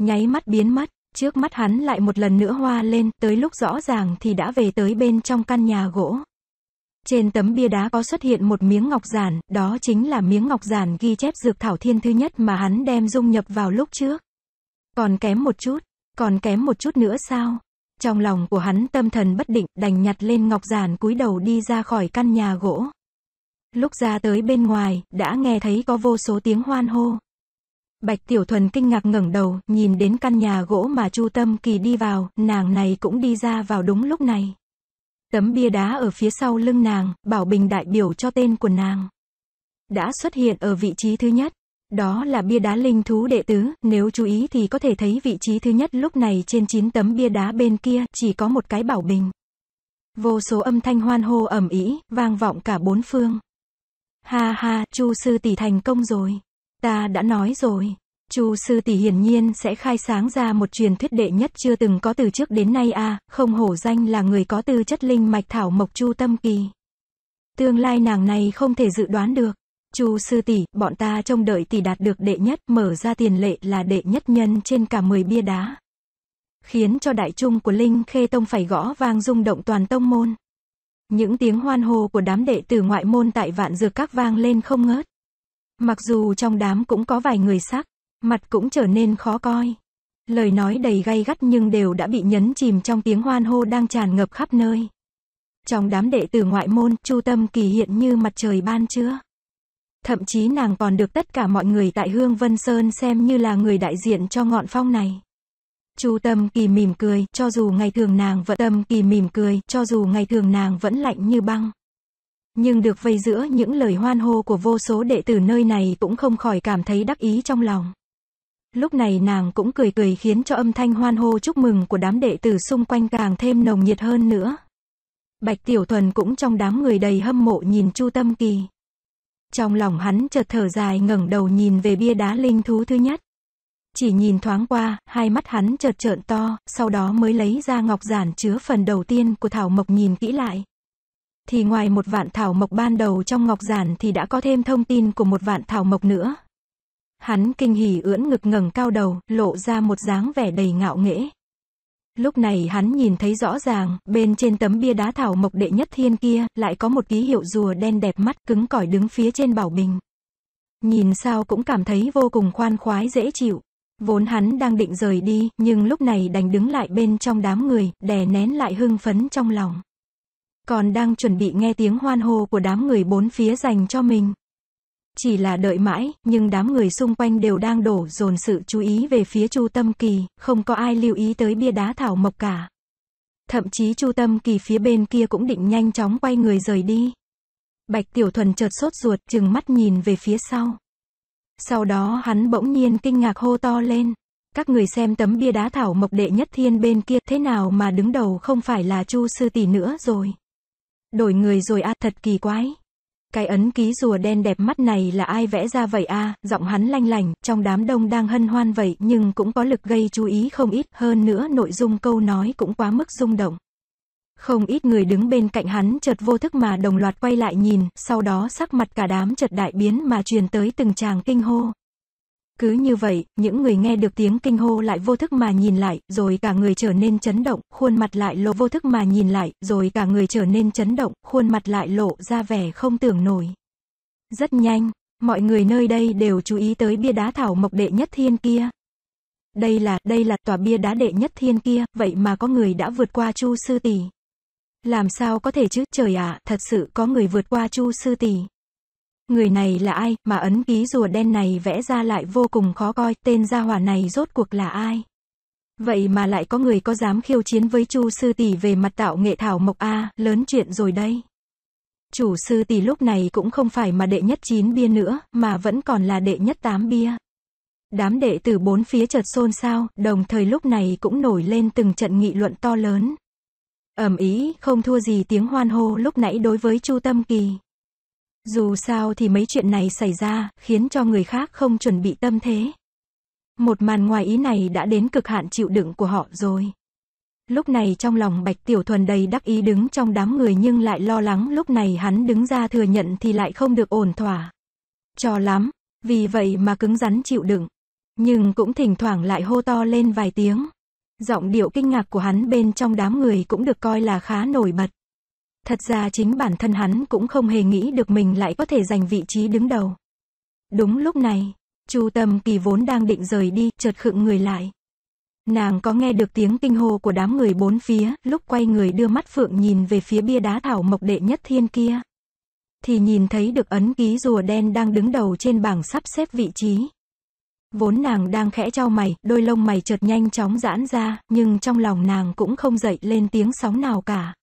Nháy mắt biến mất, trước mắt hắn lại một lần nữa hoa lên, tới lúc rõ ràng thì đã về tới bên trong căn nhà gỗ. Trên tấm bia đá có xuất hiện một miếng ngọc giản, đó chính là miếng ngọc giản ghi chép dược thảo thiên thứ nhất mà hắn đem dung nhập vào lúc trước. Còn kém một chút, còn kém một chút nữa sao? Trong lòng của hắn tâm thần bất định, đành nhặt lên ngọc giản cúi đầu đi ra khỏi căn nhà gỗ. Lúc ra tới bên ngoài, đã nghe thấy có vô số tiếng hoan hô. Bạch Tiểu Thuần kinh ngạc ngẩng đầu, nhìn đến căn nhà gỗ mà Chu Tâm Kỳ đi vào, nàng này cũng đi ra vào đúng lúc này. Tấm bia đá ở phía sau lưng nàng, Bảo Bình đại biểu cho tên của nàng. Đã xuất hiện ở vị trí thứ nhất. Đó là bia đá linh thú đệ tứ, nếu chú ý thì có thể thấy vị trí thứ nhất lúc này trên 9 tấm bia đá bên kia chỉ có một cái bảo bình. Vô số âm thanh hoan hô ẩm ý, vang vọng cả bốn phương. Ha ha, Chu sư tỷ thành công rồi. Ta đã nói rồi. Chu sư tỷ hiển nhiên sẽ khai sáng ra một truyền thuyết đệ nhất chưa từng có từ trước đến nay a, à, không hổ danh là người có tư chất linh mạch thảo mộc Chu Tâm Kỳ. Tương lai nàng này không thể dự đoán được. Chu sư tỷ, bọn ta trông đợi tỷ đạt được đệ nhất, mở ra tiền lệ là đệ nhất nhân trên cả 10 bia đá. Khiến cho đại trung của Linh Khê Tông phải gõ vang rung động toàn tông môn. Những tiếng hoan hô của đám đệ tử ngoại môn tại vạn dược các vang lên không ngớt. Mặc dù trong đám cũng có vài người sắc mặt cũng trở nên khó coi. Lời nói đầy gay gắt nhưng đều đã bị nhấn chìm trong tiếng hoan hô đang tràn ngập khắp nơi. Trong đám đệ tử ngoại môn, Chu Tâm Kỳ hiện như mặt trời ban trưa. Thậm chí nàng còn được tất cả mọi người tại Hương Vân Sơn xem như là người đại diện cho ngọn phong này. Chu Tâm Kỳ mỉm cười, cho dù ngày thường nàng vẫn Tâm Kỳ mỉm cười, cho dù ngày thường nàng vẫn lạnh như băng. Nhưng được vây giữa những lời hoan hô của vô số đệ tử nơi này cũng không khỏi cảm thấy đắc ý trong lòng. Lúc này nàng cũng cười cười khiến cho âm thanh hoan hô chúc mừng của đám đệ tử xung quanh càng thêm nồng nhiệt hơn nữa. Bạch Tiểu Thuần cũng trong đám người đầy hâm mộ nhìn Chu Tâm Kỳ. Trong lòng hắn chợt thở dài ngẩng đầu nhìn về bia đá linh thú thứ nhất. Chỉ nhìn thoáng qua, hai mắt hắn chợt trợn to, sau đó mới lấy ra ngọc giản chứa phần đầu tiên của Thảo Mộc nhìn kỹ lại. Thì ngoài một vạn thảo mộc ban đầu trong ngọc giản thì đã có thêm thông tin của một vạn thảo mộc nữa, Hắn kinh hỉ ưỡn ngực ngẩng cao đầu, lộ ra một dáng vẻ đầy ngạo nghễ. Lúc này hắn nhìn thấy rõ ràng, bên trên tấm bia đá thảo mộc đệ nhất thiên kia, lại có một ký hiệu rùa đen đẹp mắt cứng cỏi đứng phía trên bảo bình. Nhìn sao cũng cảm thấy vô cùng khoan khoái dễ chịu. Vốn hắn đang định rời đi, nhưng lúc này đành đứng lại bên trong đám người, đè nén lại hưng phấn trong lòng. Còn đang chuẩn bị nghe tiếng hoan hô của đám người bốn phía dành cho mình. Chỉ là đợi mãi, nhưng đám người xung quanh đều đang đổ dồn sự chú ý về phía Chu Tâm Kỳ, không có ai lưu ý tới bia đá thảo mộc cả. Thậm chí Chu Tâm Kỳ phía bên kia cũng định nhanh chóng quay người rời đi. Bạch Tiểu Thuần chợt sốt ruột, chừng mắt nhìn về phía sau. Sau đó hắn bỗng nhiên kinh ngạc hô to lên. Các người xem tấm bia đá thảo mộc đệ nhất thiên bên kia thế nào mà đứng đầu không phải là Chu Sư Tỷ nữa rồi. Đổi người rồi a à, thật kỳ quái. Cái ấn ký rùa đen đẹp mắt này là ai vẽ ra vậy a? giọng hắn lanh lành, trong đám đông đang hân hoan vậy nhưng cũng có lực gây chú ý không ít, hơn nữa nội dung câu nói cũng quá mức rung động. Không ít người đứng bên cạnh hắn chợt vô thức mà đồng loạt quay lại nhìn, sau đó sắc mặt cả đám chợt đại biến mà truyền tới từng chàng kinh hô. Cứ như vậy, những người nghe được tiếng kinh hô lại vô thức mà nhìn lại, rồi cả người trở nên chấn động, khuôn mặt lại lộ vô thức mà nhìn lại, rồi cả người trở nên chấn động, khuôn mặt lại lộ ra vẻ không tưởng nổi. Rất nhanh, mọi người nơi đây đều chú ý tới bia đá thảo mộc đệ nhất thiên kia. Đây là, đây là tòa bia đá đệ nhất thiên kia, vậy mà có người đã vượt qua Chu Sư Tỷ. Làm sao có thể chứ, trời ạ, thật sự có người vượt qua Chu Sư Tỷ. Người này là ai mà ấn ký rùa đen này vẽ ra lại vô cùng khó coi, tên gia hỏa này rốt cuộc là ai? Vậy mà lại có người có dám khiêu chiến với Chu sư tỷ về mặt tạo nghệ thảo mộc A, lớn chuyện rồi đây. Chủ sư tỷ lúc này cũng không phải mà đệ nhất chín bia nữa, mà vẫn còn là đệ nhất tám bia. Đám đệ từ bốn phía chợt xôn xao, đồng thời lúc này cũng nổi lên từng trận nghị luận to lớn. ầm ý, không thua gì tiếng hoan hô lúc nãy đối với Chu Tâm Kỳ. Dù sao thì mấy chuyện này xảy ra, khiến cho người khác không chuẩn bị tâm thế. Một màn ngoài ý này đã đến cực hạn chịu đựng của họ rồi. Lúc này trong lòng Bạch Tiểu Thuần đầy đắc ý đứng trong đám người nhưng lại lo lắng lúc này hắn đứng ra thừa nhận thì lại không được ổn thỏa. Cho lắm, vì vậy mà cứng rắn chịu đựng. Nhưng cũng thỉnh thoảng lại hô to lên vài tiếng. Giọng điệu kinh ngạc của hắn bên trong đám người cũng được coi là khá nổi bật. Thật ra chính bản thân hắn cũng không hề nghĩ được mình lại có thể giành vị trí đứng đầu. Đúng lúc này, Chu Tâm Kỳ vốn đang định rời đi, chợt khựng người lại. Nàng có nghe được tiếng kinh hô của đám người bốn phía, lúc quay người đưa mắt phượng nhìn về phía bia đá thảo mộc đệ nhất thiên kia. Thì nhìn thấy được ấn ký rùa đen đang đứng đầu trên bảng sắp xếp vị trí. Vốn nàng đang khẽ trao mày, đôi lông mày chợt nhanh chóng giãn ra, nhưng trong lòng nàng cũng không dậy lên tiếng sóng nào cả.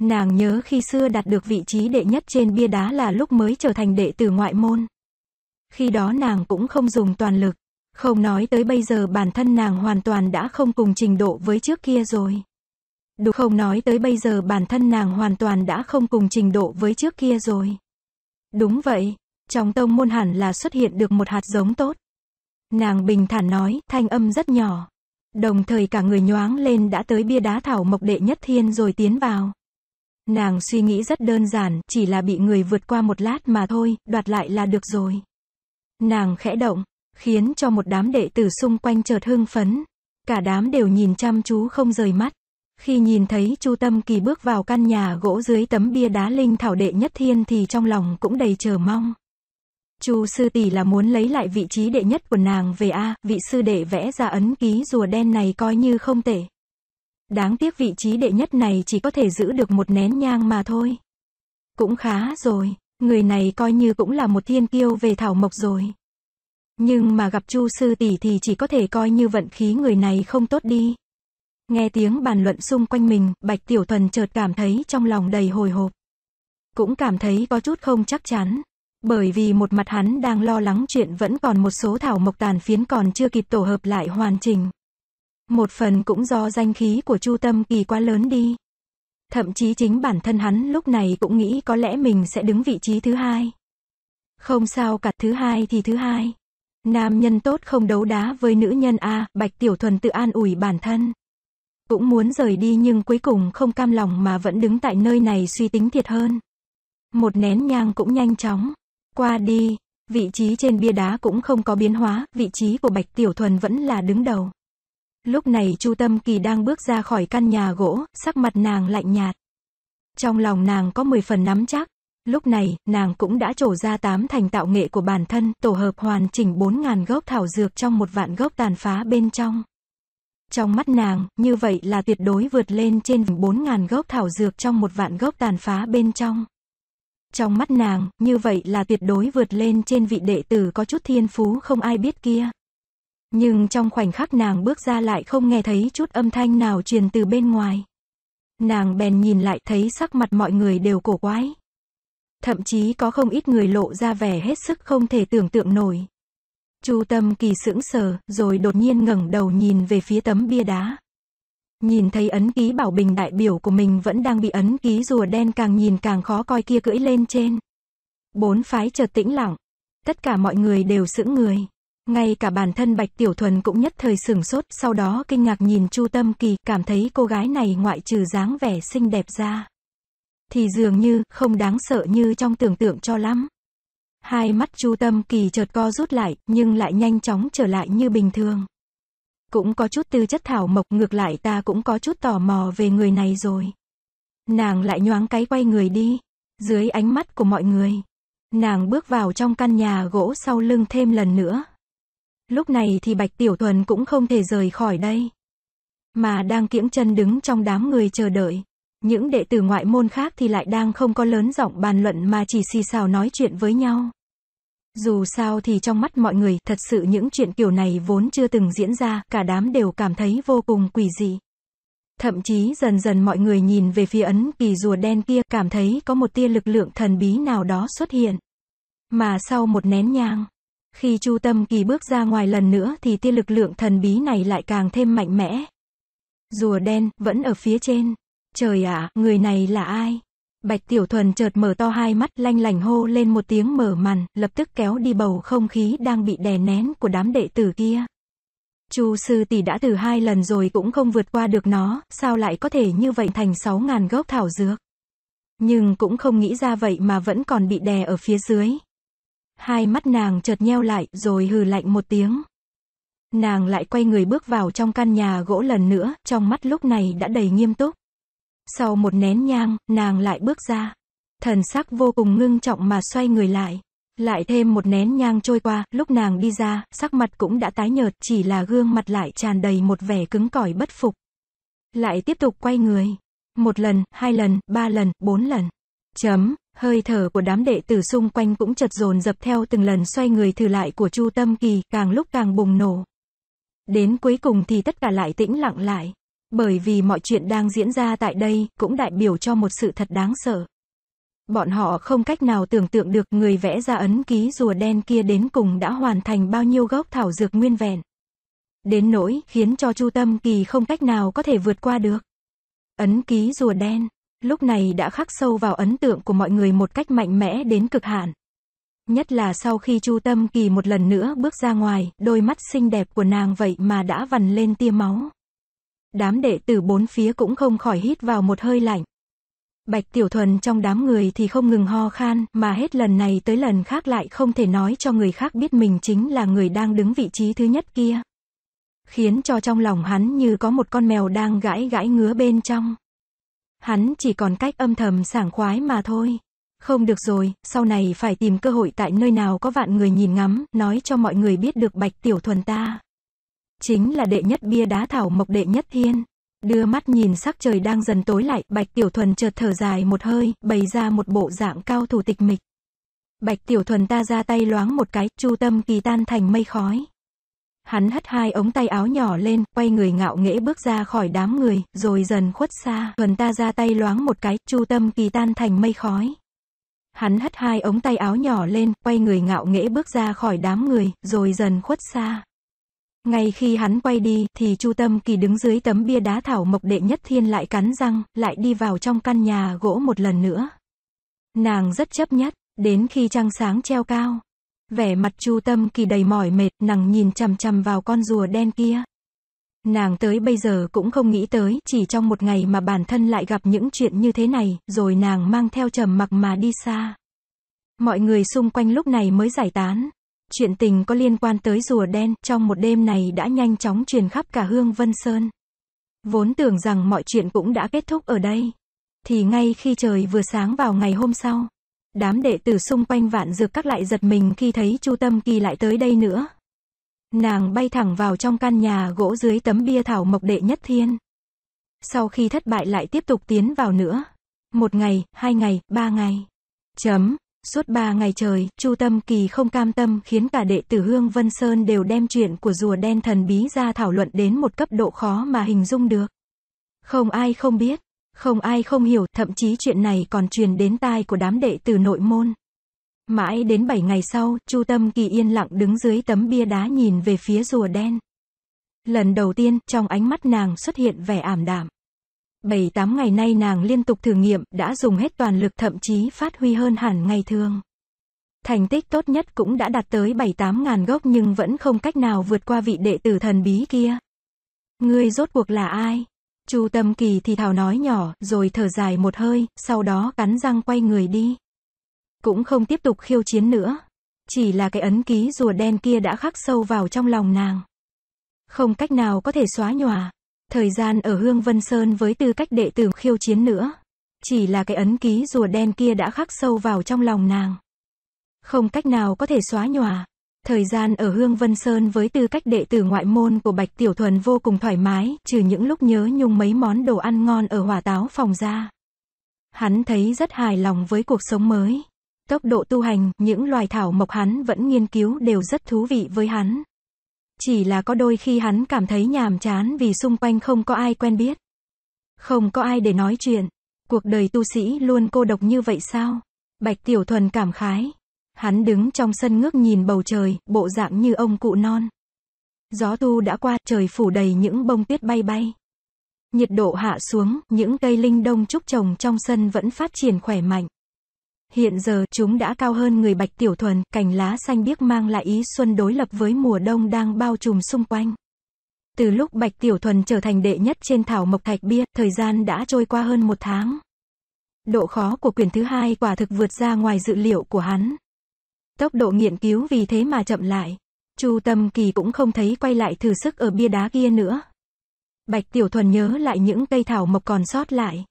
Nàng nhớ khi xưa đạt được vị trí đệ nhất trên bia đá là lúc mới trở thành đệ tử ngoại môn. Khi đó nàng cũng không dùng toàn lực, không nói tới bây giờ bản thân nàng hoàn toàn đã không cùng trình độ với trước kia rồi. Đúng không nói tới bây giờ bản thân nàng hoàn toàn đã không cùng trình độ với trước kia rồi. Đúng vậy, trong tông môn hẳn là xuất hiện được một hạt giống tốt. Nàng bình thản nói, thanh âm rất nhỏ. Đồng thời cả người nhoáng lên đã tới bia đá thảo mộc đệ nhất thiên rồi tiến vào. Nàng suy nghĩ rất đơn giản, chỉ là bị người vượt qua một lát mà thôi, đoạt lại là được rồi. Nàng khẽ động, khiến cho một đám đệ tử xung quanh chợt hưng phấn. Cả đám đều nhìn chăm chú không rời mắt. Khi nhìn thấy Chu Tâm Kỳ bước vào căn nhà gỗ dưới tấm bia đá linh thảo đệ nhất thiên thì trong lòng cũng đầy chờ mong. Chu sư tỷ là muốn lấy lại vị trí đệ nhất của nàng về a, vị sư đệ vẽ ra ấn ký rùa đen này coi như không tệ. Đáng tiếc vị trí đệ nhất này chỉ có thể giữ được một nén nhang mà thôi. Cũng khá rồi, người này coi như cũng là một thiên kiêu về thảo mộc rồi. Nhưng mà gặp Chu sư tỷ thì chỉ có thể coi như vận khí người này không tốt đi. Nghe tiếng bàn luận xung quanh mình, Bạch Tiểu Thuần chợt cảm thấy trong lòng đầy hồi hộp. Cũng cảm thấy có chút không chắc chắn. Bởi vì một mặt hắn đang lo lắng chuyện vẫn còn một số thảo mộc tàn phiến còn chưa kịp tổ hợp lại hoàn chỉnh. Một phần cũng do danh khí của Chu Tâm Kỳ quá lớn đi. Thậm chí chính bản thân hắn lúc này cũng nghĩ có lẽ mình sẽ đứng vị trí thứ hai. Không sao cả thứ hai thì thứ hai. Nam nhân tốt không đấu đá với nữ nhân A, Bạch Tiểu Thuần tự an ủi bản thân. Cũng muốn rời đi nhưng cuối cùng không cam lòng mà vẫn đứng tại nơi này suy tính thiệt hơn. Một nén nhang cũng nhanh chóng. Qua đi, vị trí trên bia đá cũng không có biến hóa, vị trí của Bạch Tiểu Thuần vẫn là đứng đầu. Lúc này Chu Tâm Kỳ đang bước ra khỏi căn nhà gỗ, sắc mặt nàng lạnh nhạt. Trong lòng nàng có 10 phần nắm chắc. Lúc này, nàng cũng đã trổ ra tám thành tạo nghệ của bản thân, tổ hợp hoàn chỉnh 4.000 gốc thảo dược trong một vạn gốc tàn phá bên trong. Trong mắt nàng, như vậy là tuyệt đối vượt lên trên 4.000 gốc thảo dược trong một vạn gốc tàn phá bên trong. Trong mắt nàng, như vậy là tuyệt đối vượt lên trên vị đệ tử có chút thiên phú không ai biết kia. Nhưng trong khoảnh khắc nàng bước ra lại không nghe thấy chút âm thanh nào truyền từ bên ngoài. Nàng bèn nhìn lại thấy sắc mặt mọi người đều cổ quái. Thậm chí có không ít người lộ ra vẻ hết sức không thể tưởng tượng nổi. Chu Tâm Kỳ sững sờ, rồi đột nhiên ngẩng đầu nhìn về phía tấm bia đá. Nhìn thấy ấn ký bảo bình đại biểu của mình vẫn đang bị ấn ký rùa đen càng nhìn càng khó coi kia cưỡi lên trên. Bốn phái chợt tĩnh lặng. Tất cả mọi người đều sững người. Ngay cả bản thân Bạch Tiểu Thuần cũng nhất thời sửng sốt, sau đó kinh ngạc nhìn Chu Tâm Kỳ, cảm thấy cô gái này ngoại trừ dáng vẻ xinh đẹp ra. Thì dường như, không đáng sợ như trong tưởng tượng cho lắm. Hai mắt Chu Tâm Kỳ chợt co rút lại, nhưng lại nhanh chóng trở lại như bình thường. Cũng có chút tư chất thảo mộc ngược lại ta cũng có chút tò mò về người này rồi. Nàng lại nhoáng cái quay người đi, dưới ánh mắt của mọi người. Nàng bước vào trong căn nhà gỗ sau lưng thêm lần nữa. Lúc này thì Bạch Tiểu Thuần cũng không thể rời khỏi đây. Mà đang kiễng chân đứng trong đám người chờ đợi. Những đệ tử ngoại môn khác thì lại đang không có lớn giọng bàn luận mà chỉ xì xào nói chuyện với nhau. Dù sao thì trong mắt mọi người, thật sự những chuyện kiểu này vốn chưa từng diễn ra, cả đám đều cảm thấy vô cùng quỷ dị. Thậm chí dần dần mọi người nhìn về phía ấn kỳ rùa đen kia, cảm thấy có một tia lực lượng thần bí nào đó xuất hiện. Mà sau một nén nhang, khi Chu Tâm Kỳ bước ra ngoài lần nữa thì tiên lực lượng thần bí này lại càng thêm mạnh mẽ. Rùa đen, vẫn ở phía trên. Trời ạ, à, người này là ai? Bạch Tiểu Thuần chợt mở to hai mắt lanh lành hô lên một tiếng mở màn, lập tức kéo đi bầu không khí đang bị đè nén của đám đệ tử kia. Chu sư tỷ đã từ hai lần rồi cũng không vượt qua được nó, sao lại có thể như vậy thành sáu ngàn gốc thảo dược. Nhưng cũng không nghĩ ra vậy mà vẫn còn bị đè ở phía dưới. Hai mắt nàng chợt nheo lại rồi hừ lạnh một tiếng. Nàng lại quay người bước vào trong căn nhà gỗ lần nữa, trong mắt lúc này đã đầy nghiêm túc. Sau một nén nhang, nàng lại bước ra. Thần sắc vô cùng ngưng trọng mà xoay người lại. Lại thêm một nén nhang trôi qua, lúc nàng đi ra, sắc mặt cũng đã tái nhợt, chỉ là gương mặt lại tràn đầy một vẻ cứng cỏi bất phục. Lại tiếp tục quay người. Một lần, hai lần, ba lần, bốn lần. Chấm. Hơi thở của đám đệ tử xung quanh cũng chật dồn dập theo từng lần xoay người thử lại của Chu Tâm Kỳ, càng lúc càng bùng nổ. Đến cuối cùng thì tất cả lại tĩnh lặng lại. Bởi vì mọi chuyện đang diễn ra tại đây, cũng đại biểu cho một sự thật đáng sợ. Bọn họ không cách nào tưởng tượng được người vẽ ra ấn ký rùa đen kia đến cùng đã hoàn thành bao nhiêu gốc thảo dược nguyên vẹn. Đến nỗi, khiến cho Chu Tâm Kỳ không cách nào có thể vượt qua được. Ấn ký rùa đen lúc này đã khắc sâu vào ấn tượng của mọi người một cách mạnh mẽ đến cực hạn. Nhất là sau khi Chu Tâm Kỳ một lần nữa bước ra ngoài, đôi mắt xinh đẹp của nàng vậy mà đã vằn lên tia máu. Đám đệ tử bốn phía cũng không khỏi hít vào một hơi lạnh. Bạch Tiểu Thuần trong đám người thì không ngừng ho khan, mà hết lần này tới lần khác lại không thể nói cho người khác biết mình chính là người đang đứng vị trí thứ nhất kia. Khiến cho trong lòng hắn như có một con mèo đang gãi gãi ngứa bên trong. Hắn chỉ còn cách âm thầm sảng khoái mà thôi. Không được rồi, sau này phải tìm cơ hội tại nơi nào có vạn người nhìn ngắm, nói cho mọi người biết được Bạch Tiểu Thuần ta. Chính là đệ nhất bia đá thảo mộc đệ nhất thiên. Đưa mắt nhìn sắc trời đang dần tối lại, Bạch Tiểu Thuần chợt thở dài một hơi, bày ra một bộ dạng cao thủ tịch mịch. Bạch Tiểu Thuần ta ra tay loáng một cái, chu tâm kỳ tan thành mây khói. Hắn hất hai ống tay áo nhỏ lên, quay người ngạo nghễ bước ra khỏi đám người, rồi dần khuất xa. Thuần ta ra tay loáng một cái, chu tâm kỳ tan thành mây khói. Hắn hất hai ống tay áo nhỏ lên, quay người ngạo nghễ bước ra khỏi đám người, rồi dần khuất xa. Ngay khi hắn quay đi, thì Chu Tâm Kỳ đứng dưới tấm bia đá thảo mộc đệ nhất thiên lại cắn răng, lại đi vào trong căn nhà gỗ một lần nữa. Nàng rất chấp nhất, đến khi trăng sáng treo cao, Vẻ mặt Chu Tâm Kỳ đầy mỏi mệt, nàng nhìn chằm chằm vào con rùa đen kia. Nàng tới bây giờ cũng không nghĩ tới, chỉ trong một ngày mà bản thân lại gặp những chuyện như thế này, rồi nàng mang theo trầm mặc mà đi xa. Mọi người xung quanh lúc này mới giải tán. Chuyện tình có liên quan tới rùa đen, trong một đêm này đã nhanh chóng truyền khắp cả Hương Vân Sơn. Vốn tưởng rằng mọi chuyện cũng đã kết thúc ở đây. Thì ngay khi trời vừa sáng vào ngày hôm sau, Đám đệ tử xung quanh vạn dược các lại giật mình khi thấy Chu Tâm Kỳ lại tới đây nữa. Nàng bay thẳng vào trong căn nhà gỗ dưới tấm bia thảo mộc đệ nhất thiên. Sau khi thất bại lại tiếp tục tiến vào nữa. Một ngày, hai ngày, ba ngày. Chấm. Suốt ba ngày trời, Chu Tâm Kỳ không cam tâm khiến cả đệ tử Hương Vân Sơn đều đem chuyện của rùa đen thần bí ra thảo luận đến một cấp độ khó mà hình dung được. Không ai không biết, không ai không hiểu, thậm chí chuyện này còn truyền đến tai của đám đệ tử nội môn. Mãi đến 7 ngày sau, Chu Tâm Kỳ yên lặng đứng dưới tấm bia đá nhìn về phía rùa đen. Lần đầu tiên, trong ánh mắt nàng xuất hiện vẻ ảm đạm. 7-8 ngày nay nàng liên tục thử nghiệm, đã dùng hết toàn lực thậm chí phát huy hơn hẳn ngày thường. Thành tích tốt nhất cũng đã đạt tới 7-8 ngàn gốc nhưng vẫn không cách nào vượt qua vị đệ tử thần bí kia. Ngươi rốt cuộc là ai? Chu Tâm Kỳ thì thào nói nhỏ, rồi thở dài một hơi, sau đó cắn răng quay người đi. Cũng không tiếp tục khiêu chiến nữa. Chỉ là cái ấn ký rùa đen kia đã khắc sâu vào trong lòng nàng. Không cách nào có thể xóa nhòa. Thời gian ở Hương Vân Sơn với tư cách đệ tử khiêu chiến nữa. Chỉ là cái ấn ký rùa đen kia đã khắc sâu vào trong lòng nàng. Không cách nào có thể xóa nhòa. Thời gian ở Hương Vân Sơn với tư cách đệ tử ngoại môn của Bạch Tiểu Thuần vô cùng thoải mái, trừ những lúc nhớ nhung mấy món đồ ăn ngon ở hỏa táo phòng ra. Hắn thấy rất hài lòng với cuộc sống mới. Tốc độ tu hành, những loài thảo mộc hắn vẫn nghiên cứu đều rất thú vị với hắn. Chỉ là có đôi khi hắn cảm thấy nhàm chán vì xung quanh không có ai quen biết. Không có ai để nói chuyện. Cuộc đời tu sĩ luôn cô độc như vậy sao? Bạch Tiểu Thuần cảm khái. Hắn đứng trong sân ngước nhìn bầu trời, bộ dạng như ông cụ non. Gió thu đã qua, trời phủ đầy những bông tuyết bay bay. Nhiệt độ hạ xuống, những cây linh đông trúc trồng trong sân vẫn phát triển khỏe mạnh. Hiện giờ, chúng đã cao hơn người bạch tiểu thuần, cành lá xanh biếc mang lại ý xuân đối lập với mùa đông đang bao trùm xung quanh. Từ lúc Bạch Tiểu Thuần trở thành đệ nhất trên thảo mộc thạch bia, thời gian đã trôi qua hơn một tháng. Độ khó của quyển thứ hai quả thực vượt ra ngoài dự liệu của hắn. Tốc độ nghiên cứu vì thế mà chậm lại. Chu Tâm Kỳ cũng không thấy quay lại thử sức ở bia đá kia nữa. Bạch Tiểu Thuần nhớ lại những cây thảo mộc còn sót lại.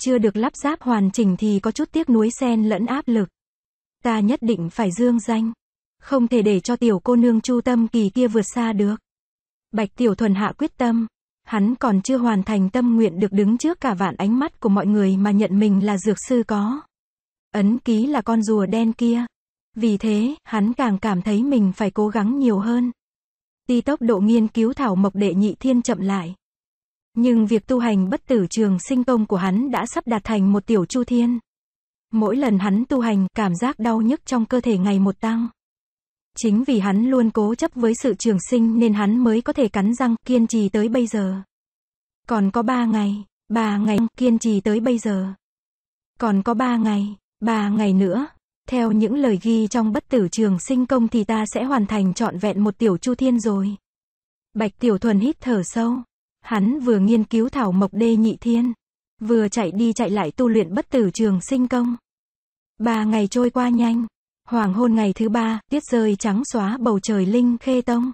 Chưa được lắp ráp hoàn chỉnh thì có chút tiếc nuối xen lẫn áp lực. Ta nhất định phải dương danh. Không thể để cho tiểu cô nương Chu Tâm Kỳ kia vượt xa được. Bạch Tiểu Thuần hạ quyết tâm. Hắn còn chưa hoàn thành tâm nguyện được đứng trước cả vạn ánh mắt của mọi người mà nhận mình là dược sư có. Ấn ký là con rùa đen kia. Vì thế, hắn càng cảm thấy mình phải cố gắng nhiều hơn. tuy tốc độ nghiên cứu thảo mộc đệ nhị thiên chậm lại. Nhưng việc tu hành bất tử trường sinh công của hắn đã sắp đạt thành một tiểu chu thiên. Mỗi lần hắn tu hành, cảm giác đau nhức trong cơ thể ngày một tăng. Chính vì hắn luôn cố chấp với sự trường sinh nên hắn mới có thể cắn răng, kiên trì tới bây giờ. Còn có ba ngày, ba ngày, kiên trì tới bây giờ. Còn có ba ngày, ba ngày nữa, theo những lời ghi trong bất tử trường sinh công thì ta sẽ hoàn thành trọn vẹn một tiểu chu thiên rồi. Bạch Tiểu Thuần hít thở sâu. Hắn vừa nghiên cứu thảo mộc đê nhị thiên, vừa chạy đi chạy lại tu luyện bất tử trường sinh công. Ba ngày trôi qua nhanh. Hoàng hôn ngày thứ ba, tiết rơi trắng xóa bầu trời linh khê tông.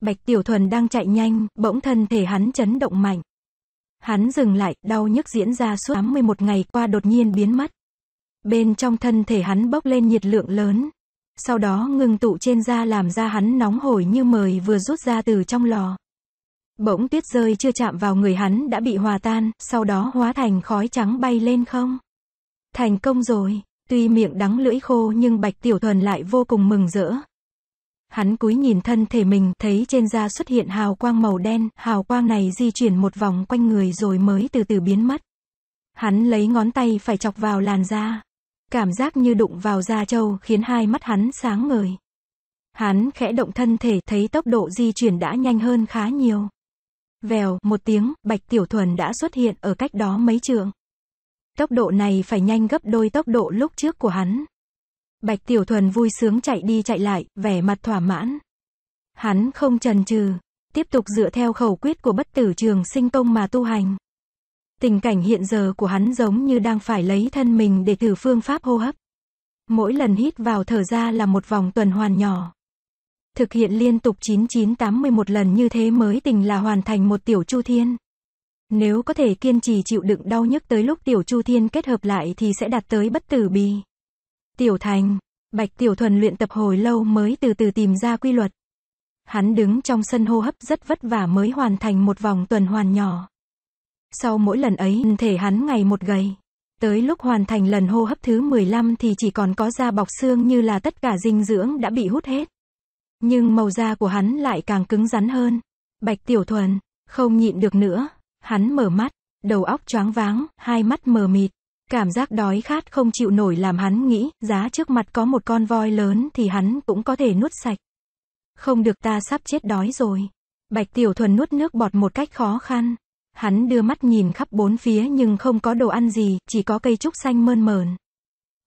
Bạch Tiểu Thuần đang chạy nhanh, bỗng thân thể hắn chấn động mạnh. Hắn dừng lại, đau nhức diễn ra suốt 81 ngày qua đột nhiên biến mất. Bên trong thân thể hắn bốc lên nhiệt lượng lớn. Sau đó ngừng tụ trên da làm da hắn nóng hổi như mời vừa rút ra từ trong lò. Bỗng tuyết rơi chưa chạm vào người hắn đã bị hòa tan, sau đó hóa thành khói trắng bay lên không. Thành công rồi, tuy miệng đắng lưỡi khô nhưng Bạch Tiểu Thuần lại vô cùng mừng rỡ. Hắn cúi nhìn thân thể mình, thấy trên da xuất hiện hào quang màu đen, hào quang này di chuyển một vòng quanh người rồi mới từ từ biến mất. Hắn lấy ngón tay phải chọc vào làn da. Cảm giác như đụng vào da trâu khiến hai mắt hắn sáng ngời. Hắn khẽ động thân thể thấy tốc độ di chuyển đã nhanh hơn khá nhiều. Vèo, một tiếng, Bạch Tiểu Thuần đã xuất hiện ở cách đó mấy trường. Tốc độ này phải nhanh gấp đôi tốc độ lúc trước của hắn. Bạch Tiểu Thuần vui sướng chạy đi chạy lại, vẻ mặt thỏa mãn. Hắn không chần chừ, tiếp tục dựa theo khẩu quyết của bất tử trường sinh công mà tu hành. Tình cảnh hiện giờ của hắn giống như đang phải lấy thân mình để thử phương pháp hô hấp. Mỗi lần hít vào thở ra là một vòng tuần hoàn nhỏ. Thực hiện liên tục 9981 lần như thế mới tình là hoàn thành một tiểu chu thiên. Nếu có thể kiên trì chịu đựng đau nhức tới lúc tiểu chu thiên kết hợp lại thì sẽ đạt tới bất tử bi. Tiểu thành, bạch tiểu thuần luyện tập hồi lâu mới từ từ tìm ra quy luật. Hắn đứng trong sân hô hấp rất vất vả mới hoàn thành một vòng tuần hoàn nhỏ. Sau mỗi lần ấy, thân thể hắn ngày một gầy. Tới lúc hoàn thành lần hô hấp thứ 15 thì chỉ còn có da bọc xương như là tất cả dinh dưỡng đã bị hút hết. Nhưng màu da của hắn lại càng cứng rắn hơn. Bạch Tiểu Thuần, không nhịn được nữa, hắn mở mắt, đầu óc choáng váng, hai mắt mờ mịt. Cảm giác đói khát không chịu nổi làm hắn nghĩ, giá trước mặt có một con voi lớn thì hắn cũng có thể nuốt sạch. Không được ta sắp chết đói rồi. Bạch Tiểu Thuần nuốt nước bọt một cách khó khăn. Hắn đưa mắt nhìn khắp bốn phía nhưng không có đồ ăn gì, chỉ có cây trúc xanh mơn mờn.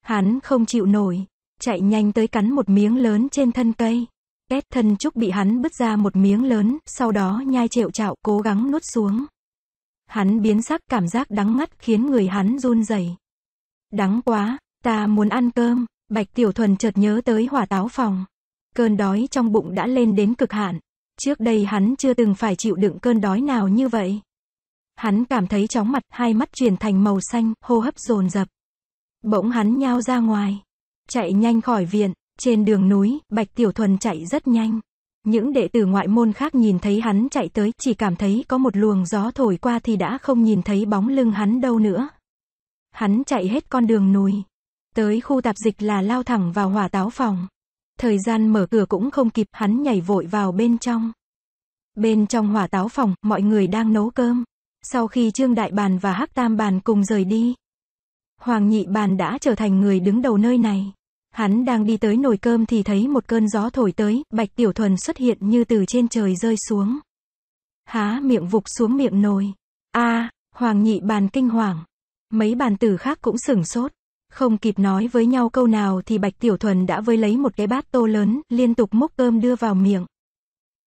Hắn không chịu nổi, chạy nhanh tới cắn một miếng lớn trên thân cây. Két thân trúc bị hắn bứt ra một miếng lớn, sau đó nhai trệu chạo cố gắng nuốt xuống. Hắn biến sắc cảm giác đắng ngắt khiến người hắn run rẩy. Đắng quá, ta muốn ăn cơm, Bạch Tiểu Thuần chợt nhớ tới hỏa táo phòng. Cơn đói trong bụng đã lên đến cực hạn. Trước đây hắn chưa từng phải chịu đựng cơn đói nào như vậy. Hắn cảm thấy chóng mặt, hai mắt chuyển thành màu xanh, hô hấp dồn dập. Bỗng hắn nhao ra ngoài, chạy nhanh khỏi viện, trên đường núi, Bạch Tiểu Thuần chạy rất nhanh. Những đệ tử ngoại môn khác nhìn thấy hắn chạy tới, chỉ cảm thấy có một luồng gió thổi qua thì đã không nhìn thấy bóng lưng hắn đâu nữa. Hắn chạy hết con đường núi, tới khu tạp dịch là lao thẳng vào hỏa táo phòng. Thời gian mở cửa cũng không kịp, hắn nhảy vội vào bên trong. Bên trong hỏa táo phòng, mọi người đang nấu cơm. Sau khi Trương Đại Bàn và Hắc Tam Bàn cùng rời đi, Hoàng Nhị Bàn đã trở thành người đứng đầu nơi này. Hắn đang đi tới nồi cơm thì thấy một cơn gió thổi tới, Bạch Tiểu Thuần xuất hiện như từ trên trời rơi xuống. Há miệng vục xuống miệng nồi. a à, Hoàng Nhị Bàn kinh hoàng. Mấy bàn tử khác cũng sửng sốt. Không kịp nói với nhau câu nào thì Bạch Tiểu Thuần đã với lấy một cái bát tô lớn, liên tục múc cơm đưa vào miệng.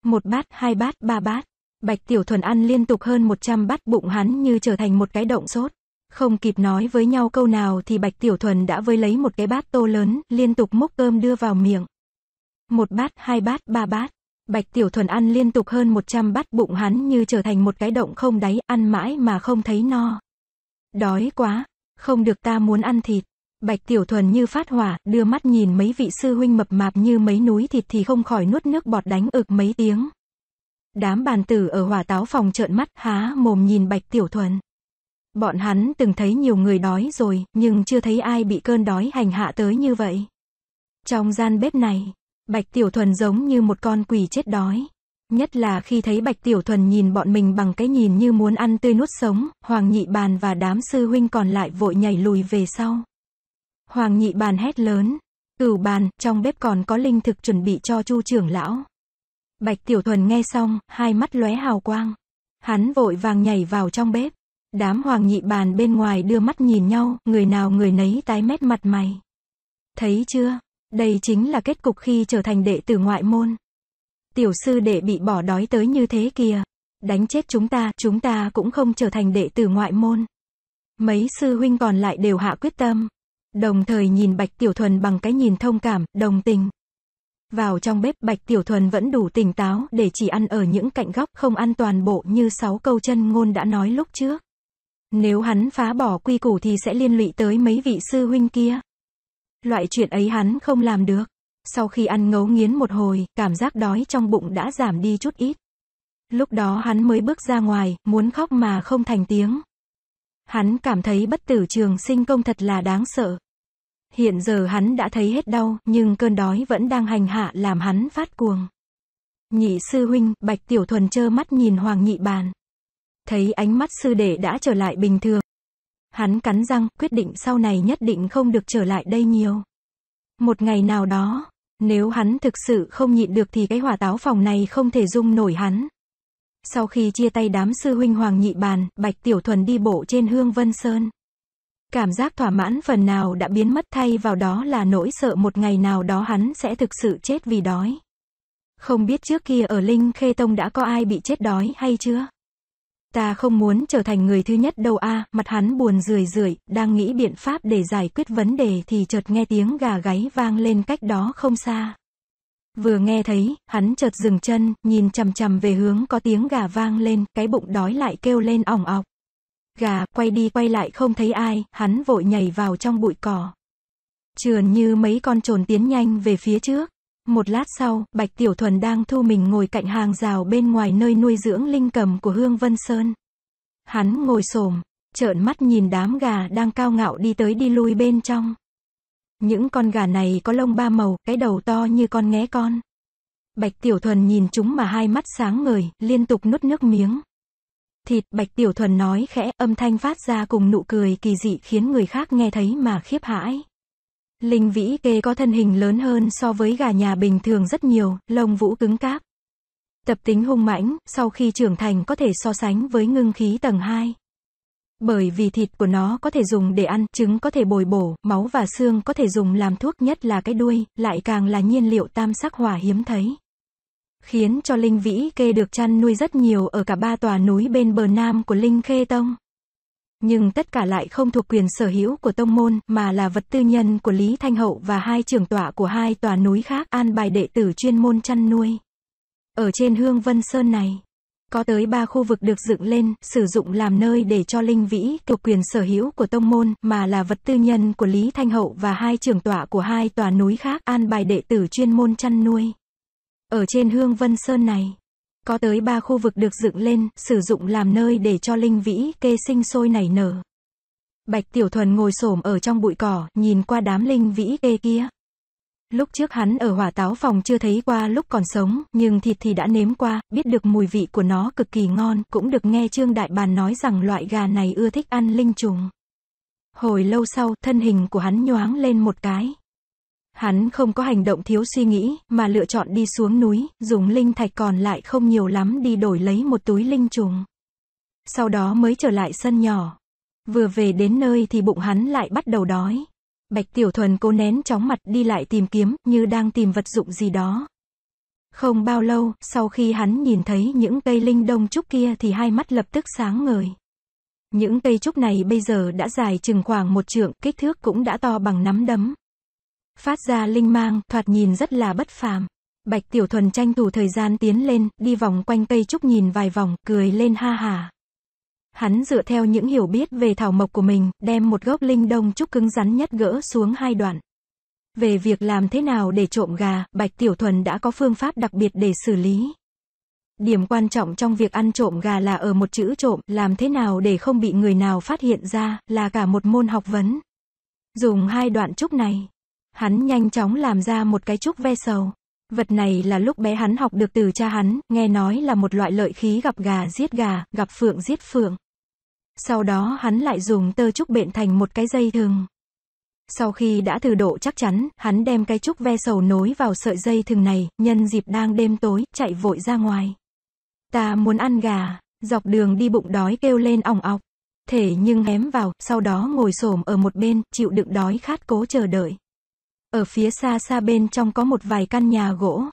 Một bát, hai bát, ba bát. Bạch Tiểu Thuần ăn liên tục hơn 100 bát bụng hắn như trở thành một cái động sốt. Không kịp nói với nhau câu nào thì Bạch Tiểu Thuần đã với lấy một cái bát tô lớn, liên tục múc cơm đưa vào miệng. Một bát, hai bát, ba bát. Bạch Tiểu Thuần ăn liên tục hơn 100 bát bụng hắn như trở thành một cái động không đáy, ăn mãi mà không thấy no. Đói quá, không được ta muốn ăn thịt. Bạch Tiểu Thuần như phát hỏa, đưa mắt nhìn mấy vị sư huynh mập mạp như mấy núi thịt thì không khỏi nuốt nước bọt đánh ực mấy tiếng. Đám bàn tử ở hỏa táo phòng trợn mắt há mồm nhìn Bạch Tiểu Thuần. Bọn hắn từng thấy nhiều người đói rồi, nhưng chưa thấy ai bị cơn đói hành hạ tới như vậy. Trong gian bếp này, Bạch Tiểu Thuần giống như một con quỷ chết đói. Nhất là khi thấy Bạch Tiểu Thuần nhìn bọn mình bằng cái nhìn như muốn ăn tươi nuốt sống, Hoàng Nhị Bàn và đám sư huynh còn lại vội nhảy lùi về sau. Hoàng Nhị Bàn hét lớn, cửu bàn, trong bếp còn có linh thực chuẩn bị cho chu trưởng lão. Bạch Tiểu Thuần nghe xong, hai mắt lóe hào quang. Hắn vội vàng nhảy vào trong bếp. Đám hoàng nhị bàn bên ngoài đưa mắt nhìn nhau, người nào người nấy tái mét mặt mày. Thấy chưa? Đây chính là kết cục khi trở thành đệ tử ngoại môn. Tiểu sư đệ bị bỏ đói tới như thế kìa. Đánh chết chúng ta, chúng ta cũng không trở thành đệ tử ngoại môn. Mấy sư huynh còn lại đều hạ quyết tâm. Đồng thời nhìn Bạch Tiểu Thuần bằng cái nhìn thông cảm, đồng tình. Vào trong bếp Bạch Tiểu Thuần vẫn đủ tỉnh táo để chỉ ăn ở những cạnh góc không ăn toàn bộ như sáu câu chân ngôn đã nói lúc trước. Nếu hắn phá bỏ quy củ thì sẽ liên lụy tới mấy vị sư huynh kia. Loại chuyện ấy hắn không làm được. Sau khi ăn ngấu nghiến một hồi, cảm giác đói trong bụng đã giảm đi chút ít. Lúc đó hắn mới bước ra ngoài, muốn khóc mà không thành tiếng. Hắn cảm thấy bất tử trường sinh công thật là đáng sợ. Hiện giờ hắn đã thấy hết đau, nhưng cơn đói vẫn đang hành hạ làm hắn phát cuồng. Nhị sư huynh, Bạch Tiểu Thuần chơ mắt nhìn Hoàng Nhị Bàn. Thấy ánh mắt sư đệ đã trở lại bình thường. Hắn cắn răng, quyết định sau này nhất định không được trở lại đây nhiều. Một ngày nào đó, nếu hắn thực sự không nhịn được thì cái hỏa táo phòng này không thể dung nổi hắn. Sau khi chia tay đám sư huynh Hoàng Nhị Bàn, Bạch Tiểu Thuần đi bộ trên Hương Vân Sơn. Cảm giác thỏa mãn phần nào đã biến mất thay vào đó là nỗi sợ một ngày nào đó hắn sẽ thực sự chết vì đói. Không biết trước kia ở Linh Khê Tông đã có ai bị chết đói hay chưa? Ta không muốn trở thành người thứ nhất đâu a, à, mặt hắn buồn rười rượi, đang nghĩ biện pháp để giải quyết vấn đề thì chợt nghe tiếng gà gáy vang lên cách đó không xa. Vừa nghe thấy, hắn chợt dừng chân, nhìn chằm chằm về hướng có tiếng gà vang lên, cái bụng đói lại kêu lên ỏng ọc gà, quay đi quay lại không thấy ai, hắn vội nhảy vào trong bụi cỏ. Trườn như mấy con trồn tiến nhanh về phía trước. Một lát sau, Bạch Tiểu Thuần đang thu mình ngồi cạnh hàng rào bên ngoài nơi nuôi dưỡng linh cầm của Hương Vân Sơn. Hắn ngồi xổm, trợn mắt nhìn đám gà đang cao ngạo đi tới đi lui bên trong. Những con gà này có lông ba màu, cái đầu to như con nghé con. Bạch Tiểu Thuần nhìn chúng mà hai mắt sáng ngời, liên tục nuốt nước miếng thịt, Bạch Tiểu Thuần nói khẽ, âm thanh phát ra cùng nụ cười kỳ dị khiến người khác nghe thấy mà khiếp hãi. Linh Vĩ Kê có thân hình lớn hơn so với gà nhà bình thường rất nhiều, lông vũ cứng cáp. Tập tính hung mãnh, sau khi trưởng thành có thể so sánh với ngưng khí tầng 2. Bởi vì thịt của nó có thể dùng để ăn, trứng có thể bồi bổ, máu và xương có thể dùng làm thuốc nhất là cái đuôi, lại càng là nhiên liệu tam sắc hỏa hiếm thấy khiến cho Linh Vĩ Kê được chăn nuôi rất nhiều ở cả ba tòa núi bên bờ nam của Linh Khê Tông. Nhưng tất cả lại không thuộc quyền sở hữu của tông môn, mà là vật tư nhân của Lý Thanh Hậu và hai trưởng tọa của hai tòa núi khác an bài đệ tử chuyên môn chăn nuôi. Ở trên Hương Vân Sơn này, có tới ba khu vực được dựng lên, sử dụng làm nơi để cho linh vĩ thuộc quyền sở hữu của tông môn, mà là vật tư nhân của Lý Thanh Hậu và hai trưởng tọa của hai tòa núi khác an bài đệ tử chuyên môn chăn nuôi. Ở trên Hương Vân Sơn này, có tới 3 khu vực được dựng lên, sử dụng làm nơi để cho linh vĩ kê sinh sôi nảy nở. Bạch Tiểu Thuần ngồi xổm ở trong bụi cỏ, nhìn qua đám linh vĩ kê kia. Lúc trước hắn ở hỏa táo phòng chưa thấy qua lúc còn sống, nhưng thịt thì đã nếm qua, biết được mùi vị của nó cực kỳ ngon, cũng được nghe Trương Đại Bàn nói rằng loại gà này ưa thích ăn linh trùng. Hồi lâu sau, thân hình của hắn nhoáng lên một cái. Hắn không có hành động thiếu suy nghĩ, mà lựa chọn đi xuống núi, dùng linh thạch còn lại không nhiều lắm đi đổi lấy một túi linh trùng. Sau đó mới trở lại sân nhỏ. Vừa về đến nơi thì bụng hắn lại bắt đầu đói. Bạch Tiểu Thuần cố nén chóng mặt đi lại tìm kiếm, như đang tìm vật dụng gì đó. Không bao lâu, sau khi hắn nhìn thấy những cây linh đông trúc kia thì hai mắt lập tức sáng ngời. Những cây trúc này bây giờ đã dài chừng khoảng một trượng, kích thước cũng đã to bằng nắm đấm, phát ra linh mang, thoạt nhìn rất là bất phàm. Bạch Tiểu Thuần tranh thủ thời gian tiến lên, đi vòng quanh cây trúc nhìn vài vòng, cười lên ha hà. Hắn dựa theo những hiểu biết về thảo mộc của mình, đem một gốc linh đông trúc cứng rắn nhất gỡ xuống hai đoạn. Về việc làm thế nào để trộm gà, Bạch Tiểu Thuần đã có phương pháp đặc biệt để xử lý. Điểm quan trọng trong việc ăn trộm gà là ở một chữ trộm, làm thế nào để không bị người nào phát hiện ra, là cả một môn học vấn. Dùng hai đoạn trúc này, Hắn nhanh chóng làm ra một cái trúc ve sầu. Vật này là lúc bé hắn học được từ cha hắn, nghe nói là một loại lợi khí gặp gà giết gà, gặp phượng giết phượng. Sau đó hắn lại dùng tơ trúc bện thành một cái dây thừng. Sau khi đã thử độ chắc chắn, hắn đem cái trúc ve sầu nối vào sợi dây thừng này, nhân dịp đang đêm tối, chạy vội ra ngoài. Ta muốn ăn gà, dọc đường đi bụng đói kêu lên ỏng ọc. Thể nhưng hém vào, sau đó ngồi xổm ở một bên, chịu đựng đói khát cố chờ đợi. Ở phía xa xa bên trong có một vài căn nhà gỗ.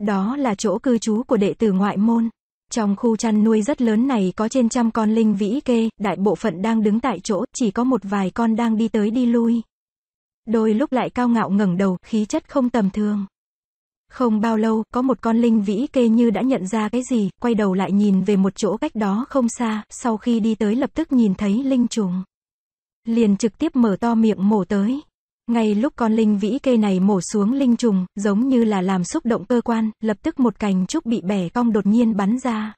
Đó là chỗ cư trú của đệ tử ngoại môn. Trong khu chăn nuôi rất lớn này có trên trăm con linh vĩ kê, đại bộ phận đang đứng tại chỗ, chỉ có một vài con đang đi tới đi lui. Đôi lúc lại cao ngạo ngẩng đầu, khí chất không tầm thường. Không bao lâu, có một con linh vĩ kê như đã nhận ra cái gì, quay đầu lại nhìn về một chỗ cách đó không xa, sau khi đi tới lập tức nhìn thấy linh trùng. Liền trực tiếp mở to miệng mổ tới. Ngay lúc con linh vĩ cây này mổ xuống linh trùng, giống như là làm xúc động cơ quan, lập tức một cành trúc bị bẻ cong đột nhiên bắn ra.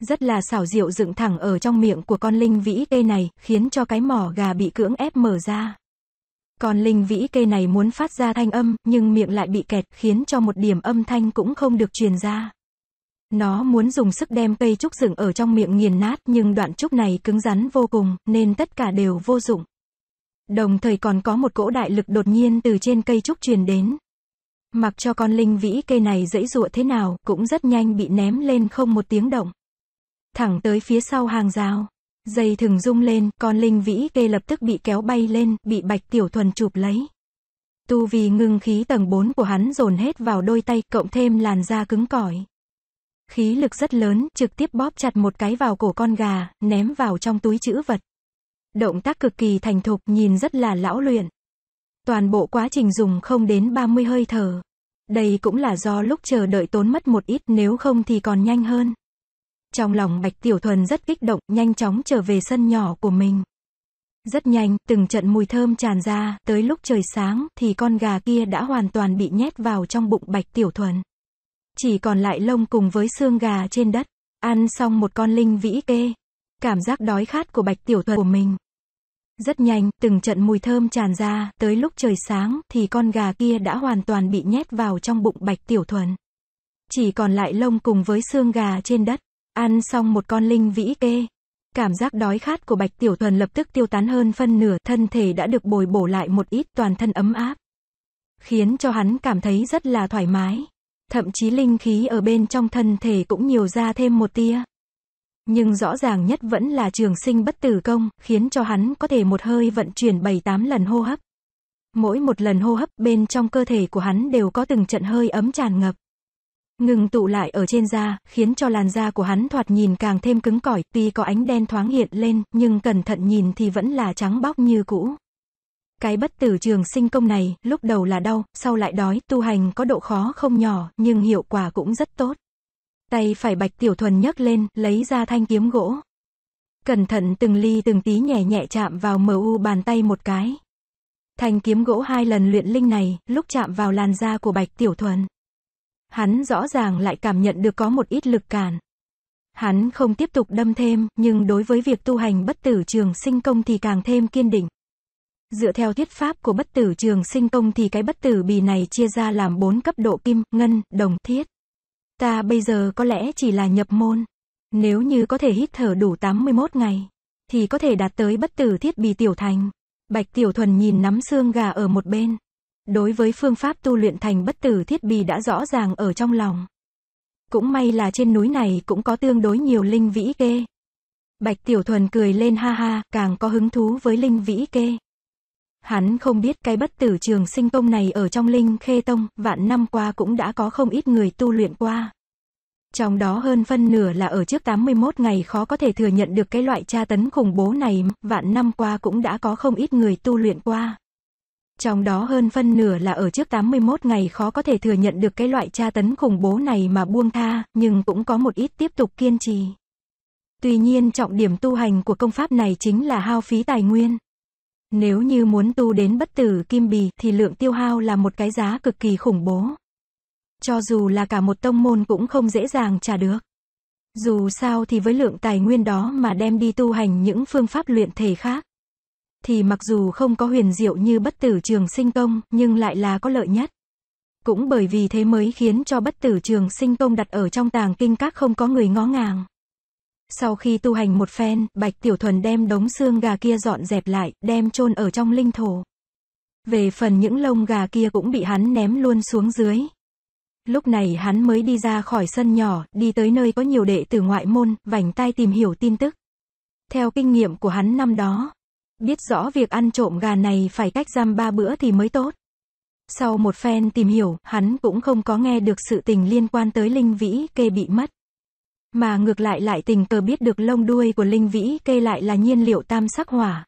Rất là xảo diệu dựng thẳng ở trong miệng của con linh vĩ cây này, khiến cho cái mỏ gà bị cưỡng ép mở ra. Con linh vĩ cây này muốn phát ra thanh âm, nhưng miệng lại bị kẹt, khiến cho một điểm âm thanh cũng không được truyền ra. Nó muốn dùng sức đem cây trúc dựng ở trong miệng nghiền nát, nhưng đoạn trúc này cứng rắn vô cùng, nên tất cả đều vô dụng. Đồng thời còn có một cỗ đại lực đột nhiên từ trên cây trúc truyền đến. Mặc cho con linh vĩ cây này dãy dụa thế nào, cũng rất nhanh bị ném lên không một tiếng động. Thẳng tới phía sau hàng rào. Dây thừng rung lên, con linh vĩ cây lập tức bị kéo bay lên, bị bạch tiểu thuần chụp lấy. Tu vì ngưng khí tầng 4 của hắn dồn hết vào đôi tay, cộng thêm làn da cứng cỏi. Khí lực rất lớn, trực tiếp bóp chặt một cái vào cổ con gà, ném vào trong túi chữ vật động tác cực kỳ thành thục nhìn rất là lão luyện. Toàn bộ quá trình dùng không đến 30 hơi thở. Đây cũng là do lúc chờ đợi tốn mất một ít nếu không thì còn nhanh hơn. Trong lòng Bạch Tiểu Thuần rất kích động, nhanh chóng trở về sân nhỏ của mình. Rất nhanh, từng trận mùi thơm tràn ra, tới lúc trời sáng, thì con gà kia đã hoàn toàn bị nhét vào trong bụng Bạch Tiểu Thuần. Chỉ còn lại lông cùng với xương gà trên đất. Ăn xong một con linh vĩ kê. Cảm giác đói khát của Bạch Tiểu Thuần của mình. Rất nhanh, từng trận mùi thơm tràn ra, tới lúc trời sáng, thì con gà kia đã hoàn toàn bị nhét vào trong bụng bạch tiểu thuần. Chỉ còn lại lông cùng với xương gà trên đất. Ăn xong một con linh vĩ kê. Cảm giác đói khát của bạch tiểu thuần lập tức tiêu tán hơn phân nửa, thân thể đã được bồi bổ lại một ít toàn thân ấm áp. Khiến cho hắn cảm thấy rất là thoải mái. Thậm chí linh khí ở bên trong thân thể cũng nhiều ra thêm một tia nhưng rõ ràng nhất vẫn là trường sinh bất tử công, khiến cho hắn có thể một hơi vận chuyển 7-8 lần hô hấp. Mỗi một lần hô hấp bên trong cơ thể của hắn đều có từng trận hơi ấm tràn ngập. Ngừng tụ lại ở trên da, khiến cho làn da của hắn thoạt nhìn càng thêm cứng cỏi, tuy có ánh đen thoáng hiện lên, nhưng cẩn thận nhìn thì vẫn là trắng bóc như cũ. Cái bất tử trường sinh công này, lúc đầu là đau, sau lại đói, tu hành có độ khó không nhỏ, nhưng hiệu quả cũng rất tốt. Tay phải Bạch Tiểu Thuần nhấc lên, lấy ra thanh kiếm gỗ. Cẩn thận từng ly từng tí nhẹ nhẹ chạm vào mờ u bàn tay một cái. Thanh kiếm gỗ hai lần luyện linh này, lúc chạm vào làn da của Bạch Tiểu Thuần. Hắn rõ ràng lại cảm nhận được có một ít lực cản. Hắn không tiếp tục đâm thêm, nhưng đối với việc tu hành bất tử trường sinh công thì càng thêm kiên định. Dựa theo thuyết pháp của bất tử trường sinh công thì cái bất tử bì này chia ra làm bốn cấp độ kim, ngân, đồng, thiết. Ta bây giờ có lẽ chỉ là nhập môn. Nếu như có thể hít thở đủ 81 ngày, thì có thể đạt tới bất tử thiết bị tiểu thành. Bạch Tiểu Thuần nhìn nắm xương gà ở một bên. Đối với phương pháp tu luyện thành bất tử thiết bị đã rõ ràng ở trong lòng. Cũng may là trên núi này cũng có tương đối nhiều linh vĩ kê. Bạch Tiểu Thuần cười lên ha ha, càng có hứng thú với linh vĩ kê. Hắn không biết cái bất tử trường sinh công này ở trong linh khê tông, vạn năm qua cũng đã có không ít người tu luyện qua. Trong đó hơn phân nửa là ở trước 81 ngày khó có thể thừa nhận được cái loại tra tấn khủng bố này, vạn năm qua cũng đã có không ít người tu luyện qua. Trong đó hơn phân nửa là ở trước 81 ngày khó có thể thừa nhận được cái loại tra tấn khủng bố này mà buông tha, nhưng cũng có một ít tiếp tục kiên trì. Tuy nhiên trọng điểm tu hành của công pháp này chính là hao phí tài nguyên. Nếu như muốn tu đến bất tử kim bì thì lượng tiêu hao là một cái giá cực kỳ khủng bố. Cho dù là cả một tông môn cũng không dễ dàng trả được. Dù sao thì với lượng tài nguyên đó mà đem đi tu hành những phương pháp luyện thể khác. Thì mặc dù không có huyền diệu như bất tử trường sinh công nhưng lại là có lợi nhất. Cũng bởi vì thế mới khiến cho bất tử trường sinh công đặt ở trong tàng kinh các không có người ngó ngàng. Sau khi tu hành một phen, Bạch Tiểu Thuần đem đống xương gà kia dọn dẹp lại, đem chôn ở trong linh thổ. Về phần những lông gà kia cũng bị hắn ném luôn xuống dưới. Lúc này hắn mới đi ra khỏi sân nhỏ, đi tới nơi có nhiều đệ tử ngoại môn, vành tai tìm hiểu tin tức. Theo kinh nghiệm của hắn năm đó, biết rõ việc ăn trộm gà này phải cách giam ba bữa thì mới tốt. Sau một phen tìm hiểu, hắn cũng không có nghe được sự tình liên quan tới linh vĩ kê bị mất. Mà ngược lại lại tình cờ biết được lông đuôi của linh vĩ kê lại là nhiên liệu tam sắc hỏa.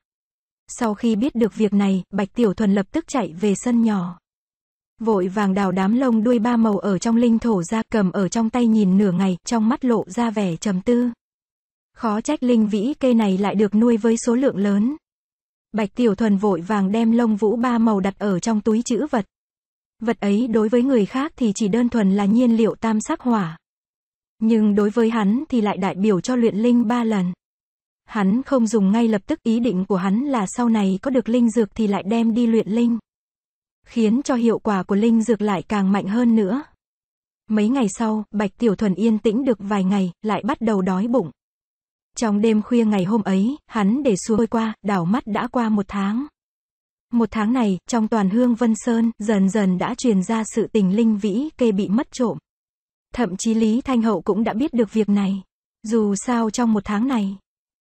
Sau khi biết được việc này, Bạch Tiểu Thuần lập tức chạy về sân nhỏ. Vội vàng đào đám lông đuôi ba màu ở trong linh thổ ra cầm ở trong tay nhìn nửa ngày, trong mắt lộ ra vẻ trầm tư. Khó trách linh vĩ kê này lại được nuôi với số lượng lớn. Bạch Tiểu Thuần vội vàng đem lông vũ ba màu đặt ở trong túi chữ vật. Vật ấy đối với người khác thì chỉ đơn thuần là nhiên liệu tam sắc hỏa. Nhưng đối với hắn thì lại đại biểu cho luyện linh ba lần. Hắn không dùng ngay lập tức ý định của hắn là sau này có được linh dược thì lại đem đi luyện linh. Khiến cho hiệu quả của linh dược lại càng mạnh hơn nữa. Mấy ngày sau, Bạch Tiểu Thuần yên tĩnh được vài ngày, lại bắt đầu đói bụng. Trong đêm khuya ngày hôm ấy, hắn để xuôi qua, đảo mắt đã qua một tháng. Một tháng này, trong toàn hương Vân Sơn, dần dần đã truyền ra sự tình linh vĩ kê bị mất trộm. Thậm chí Lý Thanh Hậu cũng đã biết được việc này. Dù sao trong một tháng này,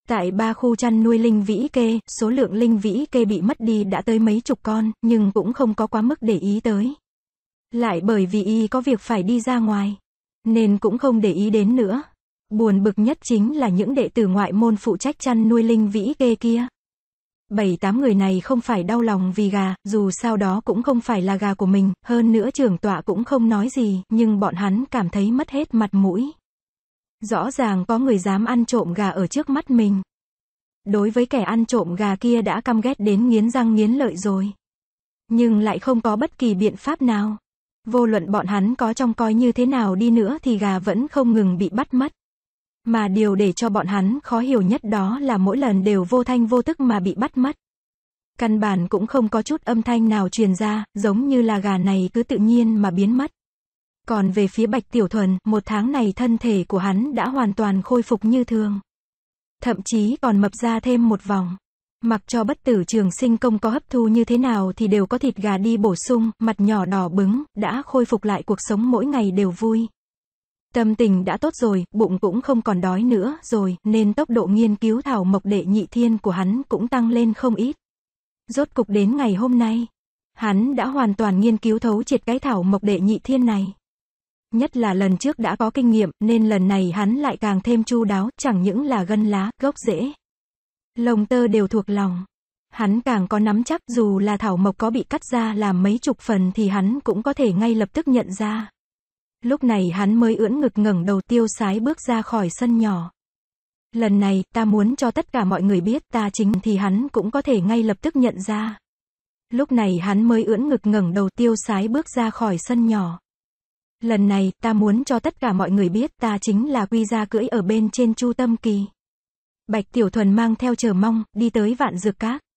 tại ba khu chăn nuôi linh vĩ kê, số lượng linh vĩ kê bị mất đi đã tới mấy chục con, nhưng cũng không có quá mức để ý tới. Lại bởi vì y có việc phải đi ra ngoài, nên cũng không để ý đến nữa. Buồn bực nhất chính là những đệ tử ngoại môn phụ trách chăn nuôi linh vĩ kê kia. Bảy tám người này không phải đau lòng vì gà, dù sao đó cũng không phải là gà của mình, hơn nữa trưởng tọa cũng không nói gì, nhưng bọn hắn cảm thấy mất hết mặt mũi. Rõ ràng có người dám ăn trộm gà ở trước mắt mình. Đối với kẻ ăn trộm gà kia đã căm ghét đến nghiến răng nghiến lợi rồi. Nhưng lại không có bất kỳ biện pháp nào. Vô luận bọn hắn có trông coi như thế nào đi nữa thì gà vẫn không ngừng bị bắt mất. Mà điều để cho bọn hắn khó hiểu nhất đó là mỗi lần đều vô thanh vô tức mà bị bắt mất. Căn bản cũng không có chút âm thanh nào truyền ra, giống như là gà này cứ tự nhiên mà biến mất. Còn về phía Bạch Tiểu Thuần, một tháng này thân thể của hắn đã hoàn toàn khôi phục như thường. Thậm chí còn mập ra thêm một vòng. Mặc cho bất tử trường sinh công có hấp thu như thế nào thì đều có thịt gà đi bổ sung, mặt nhỏ đỏ bứng, đã khôi phục lại cuộc sống mỗi ngày đều vui. Tâm tình đã tốt rồi, bụng cũng không còn đói nữa rồi, nên tốc độ nghiên cứu thảo mộc đệ nhị thiên của hắn cũng tăng lên không ít. Rốt cục đến ngày hôm nay, hắn đã hoàn toàn nghiên cứu thấu triệt cái thảo mộc đệ nhị thiên này. Nhất là lần trước đã có kinh nghiệm nên lần này hắn lại càng thêm chu đáo, chẳng những là gân lá, gốc rễ. Lồng tơ đều thuộc lòng. Hắn càng có nắm chắc dù là thảo mộc có bị cắt ra làm mấy chục phần thì hắn cũng có thể ngay lập tức nhận ra. Lúc này hắn mới ưỡn ngực ngẩng đầu tiêu sái bước ra khỏi sân nhỏ. Lần này, ta muốn cho tất cả mọi người biết ta chính thì hắn cũng có thể ngay lập tức nhận ra. Lúc này hắn mới ưỡn ngực ngẩng đầu tiêu sái bước ra khỏi sân nhỏ. Lần này, ta muốn cho tất cả mọi người biết ta chính là quy gia cưỡi ở bên trên chu tâm kỳ. Bạch Tiểu Thuần mang theo chờ mong, đi tới vạn dược cát.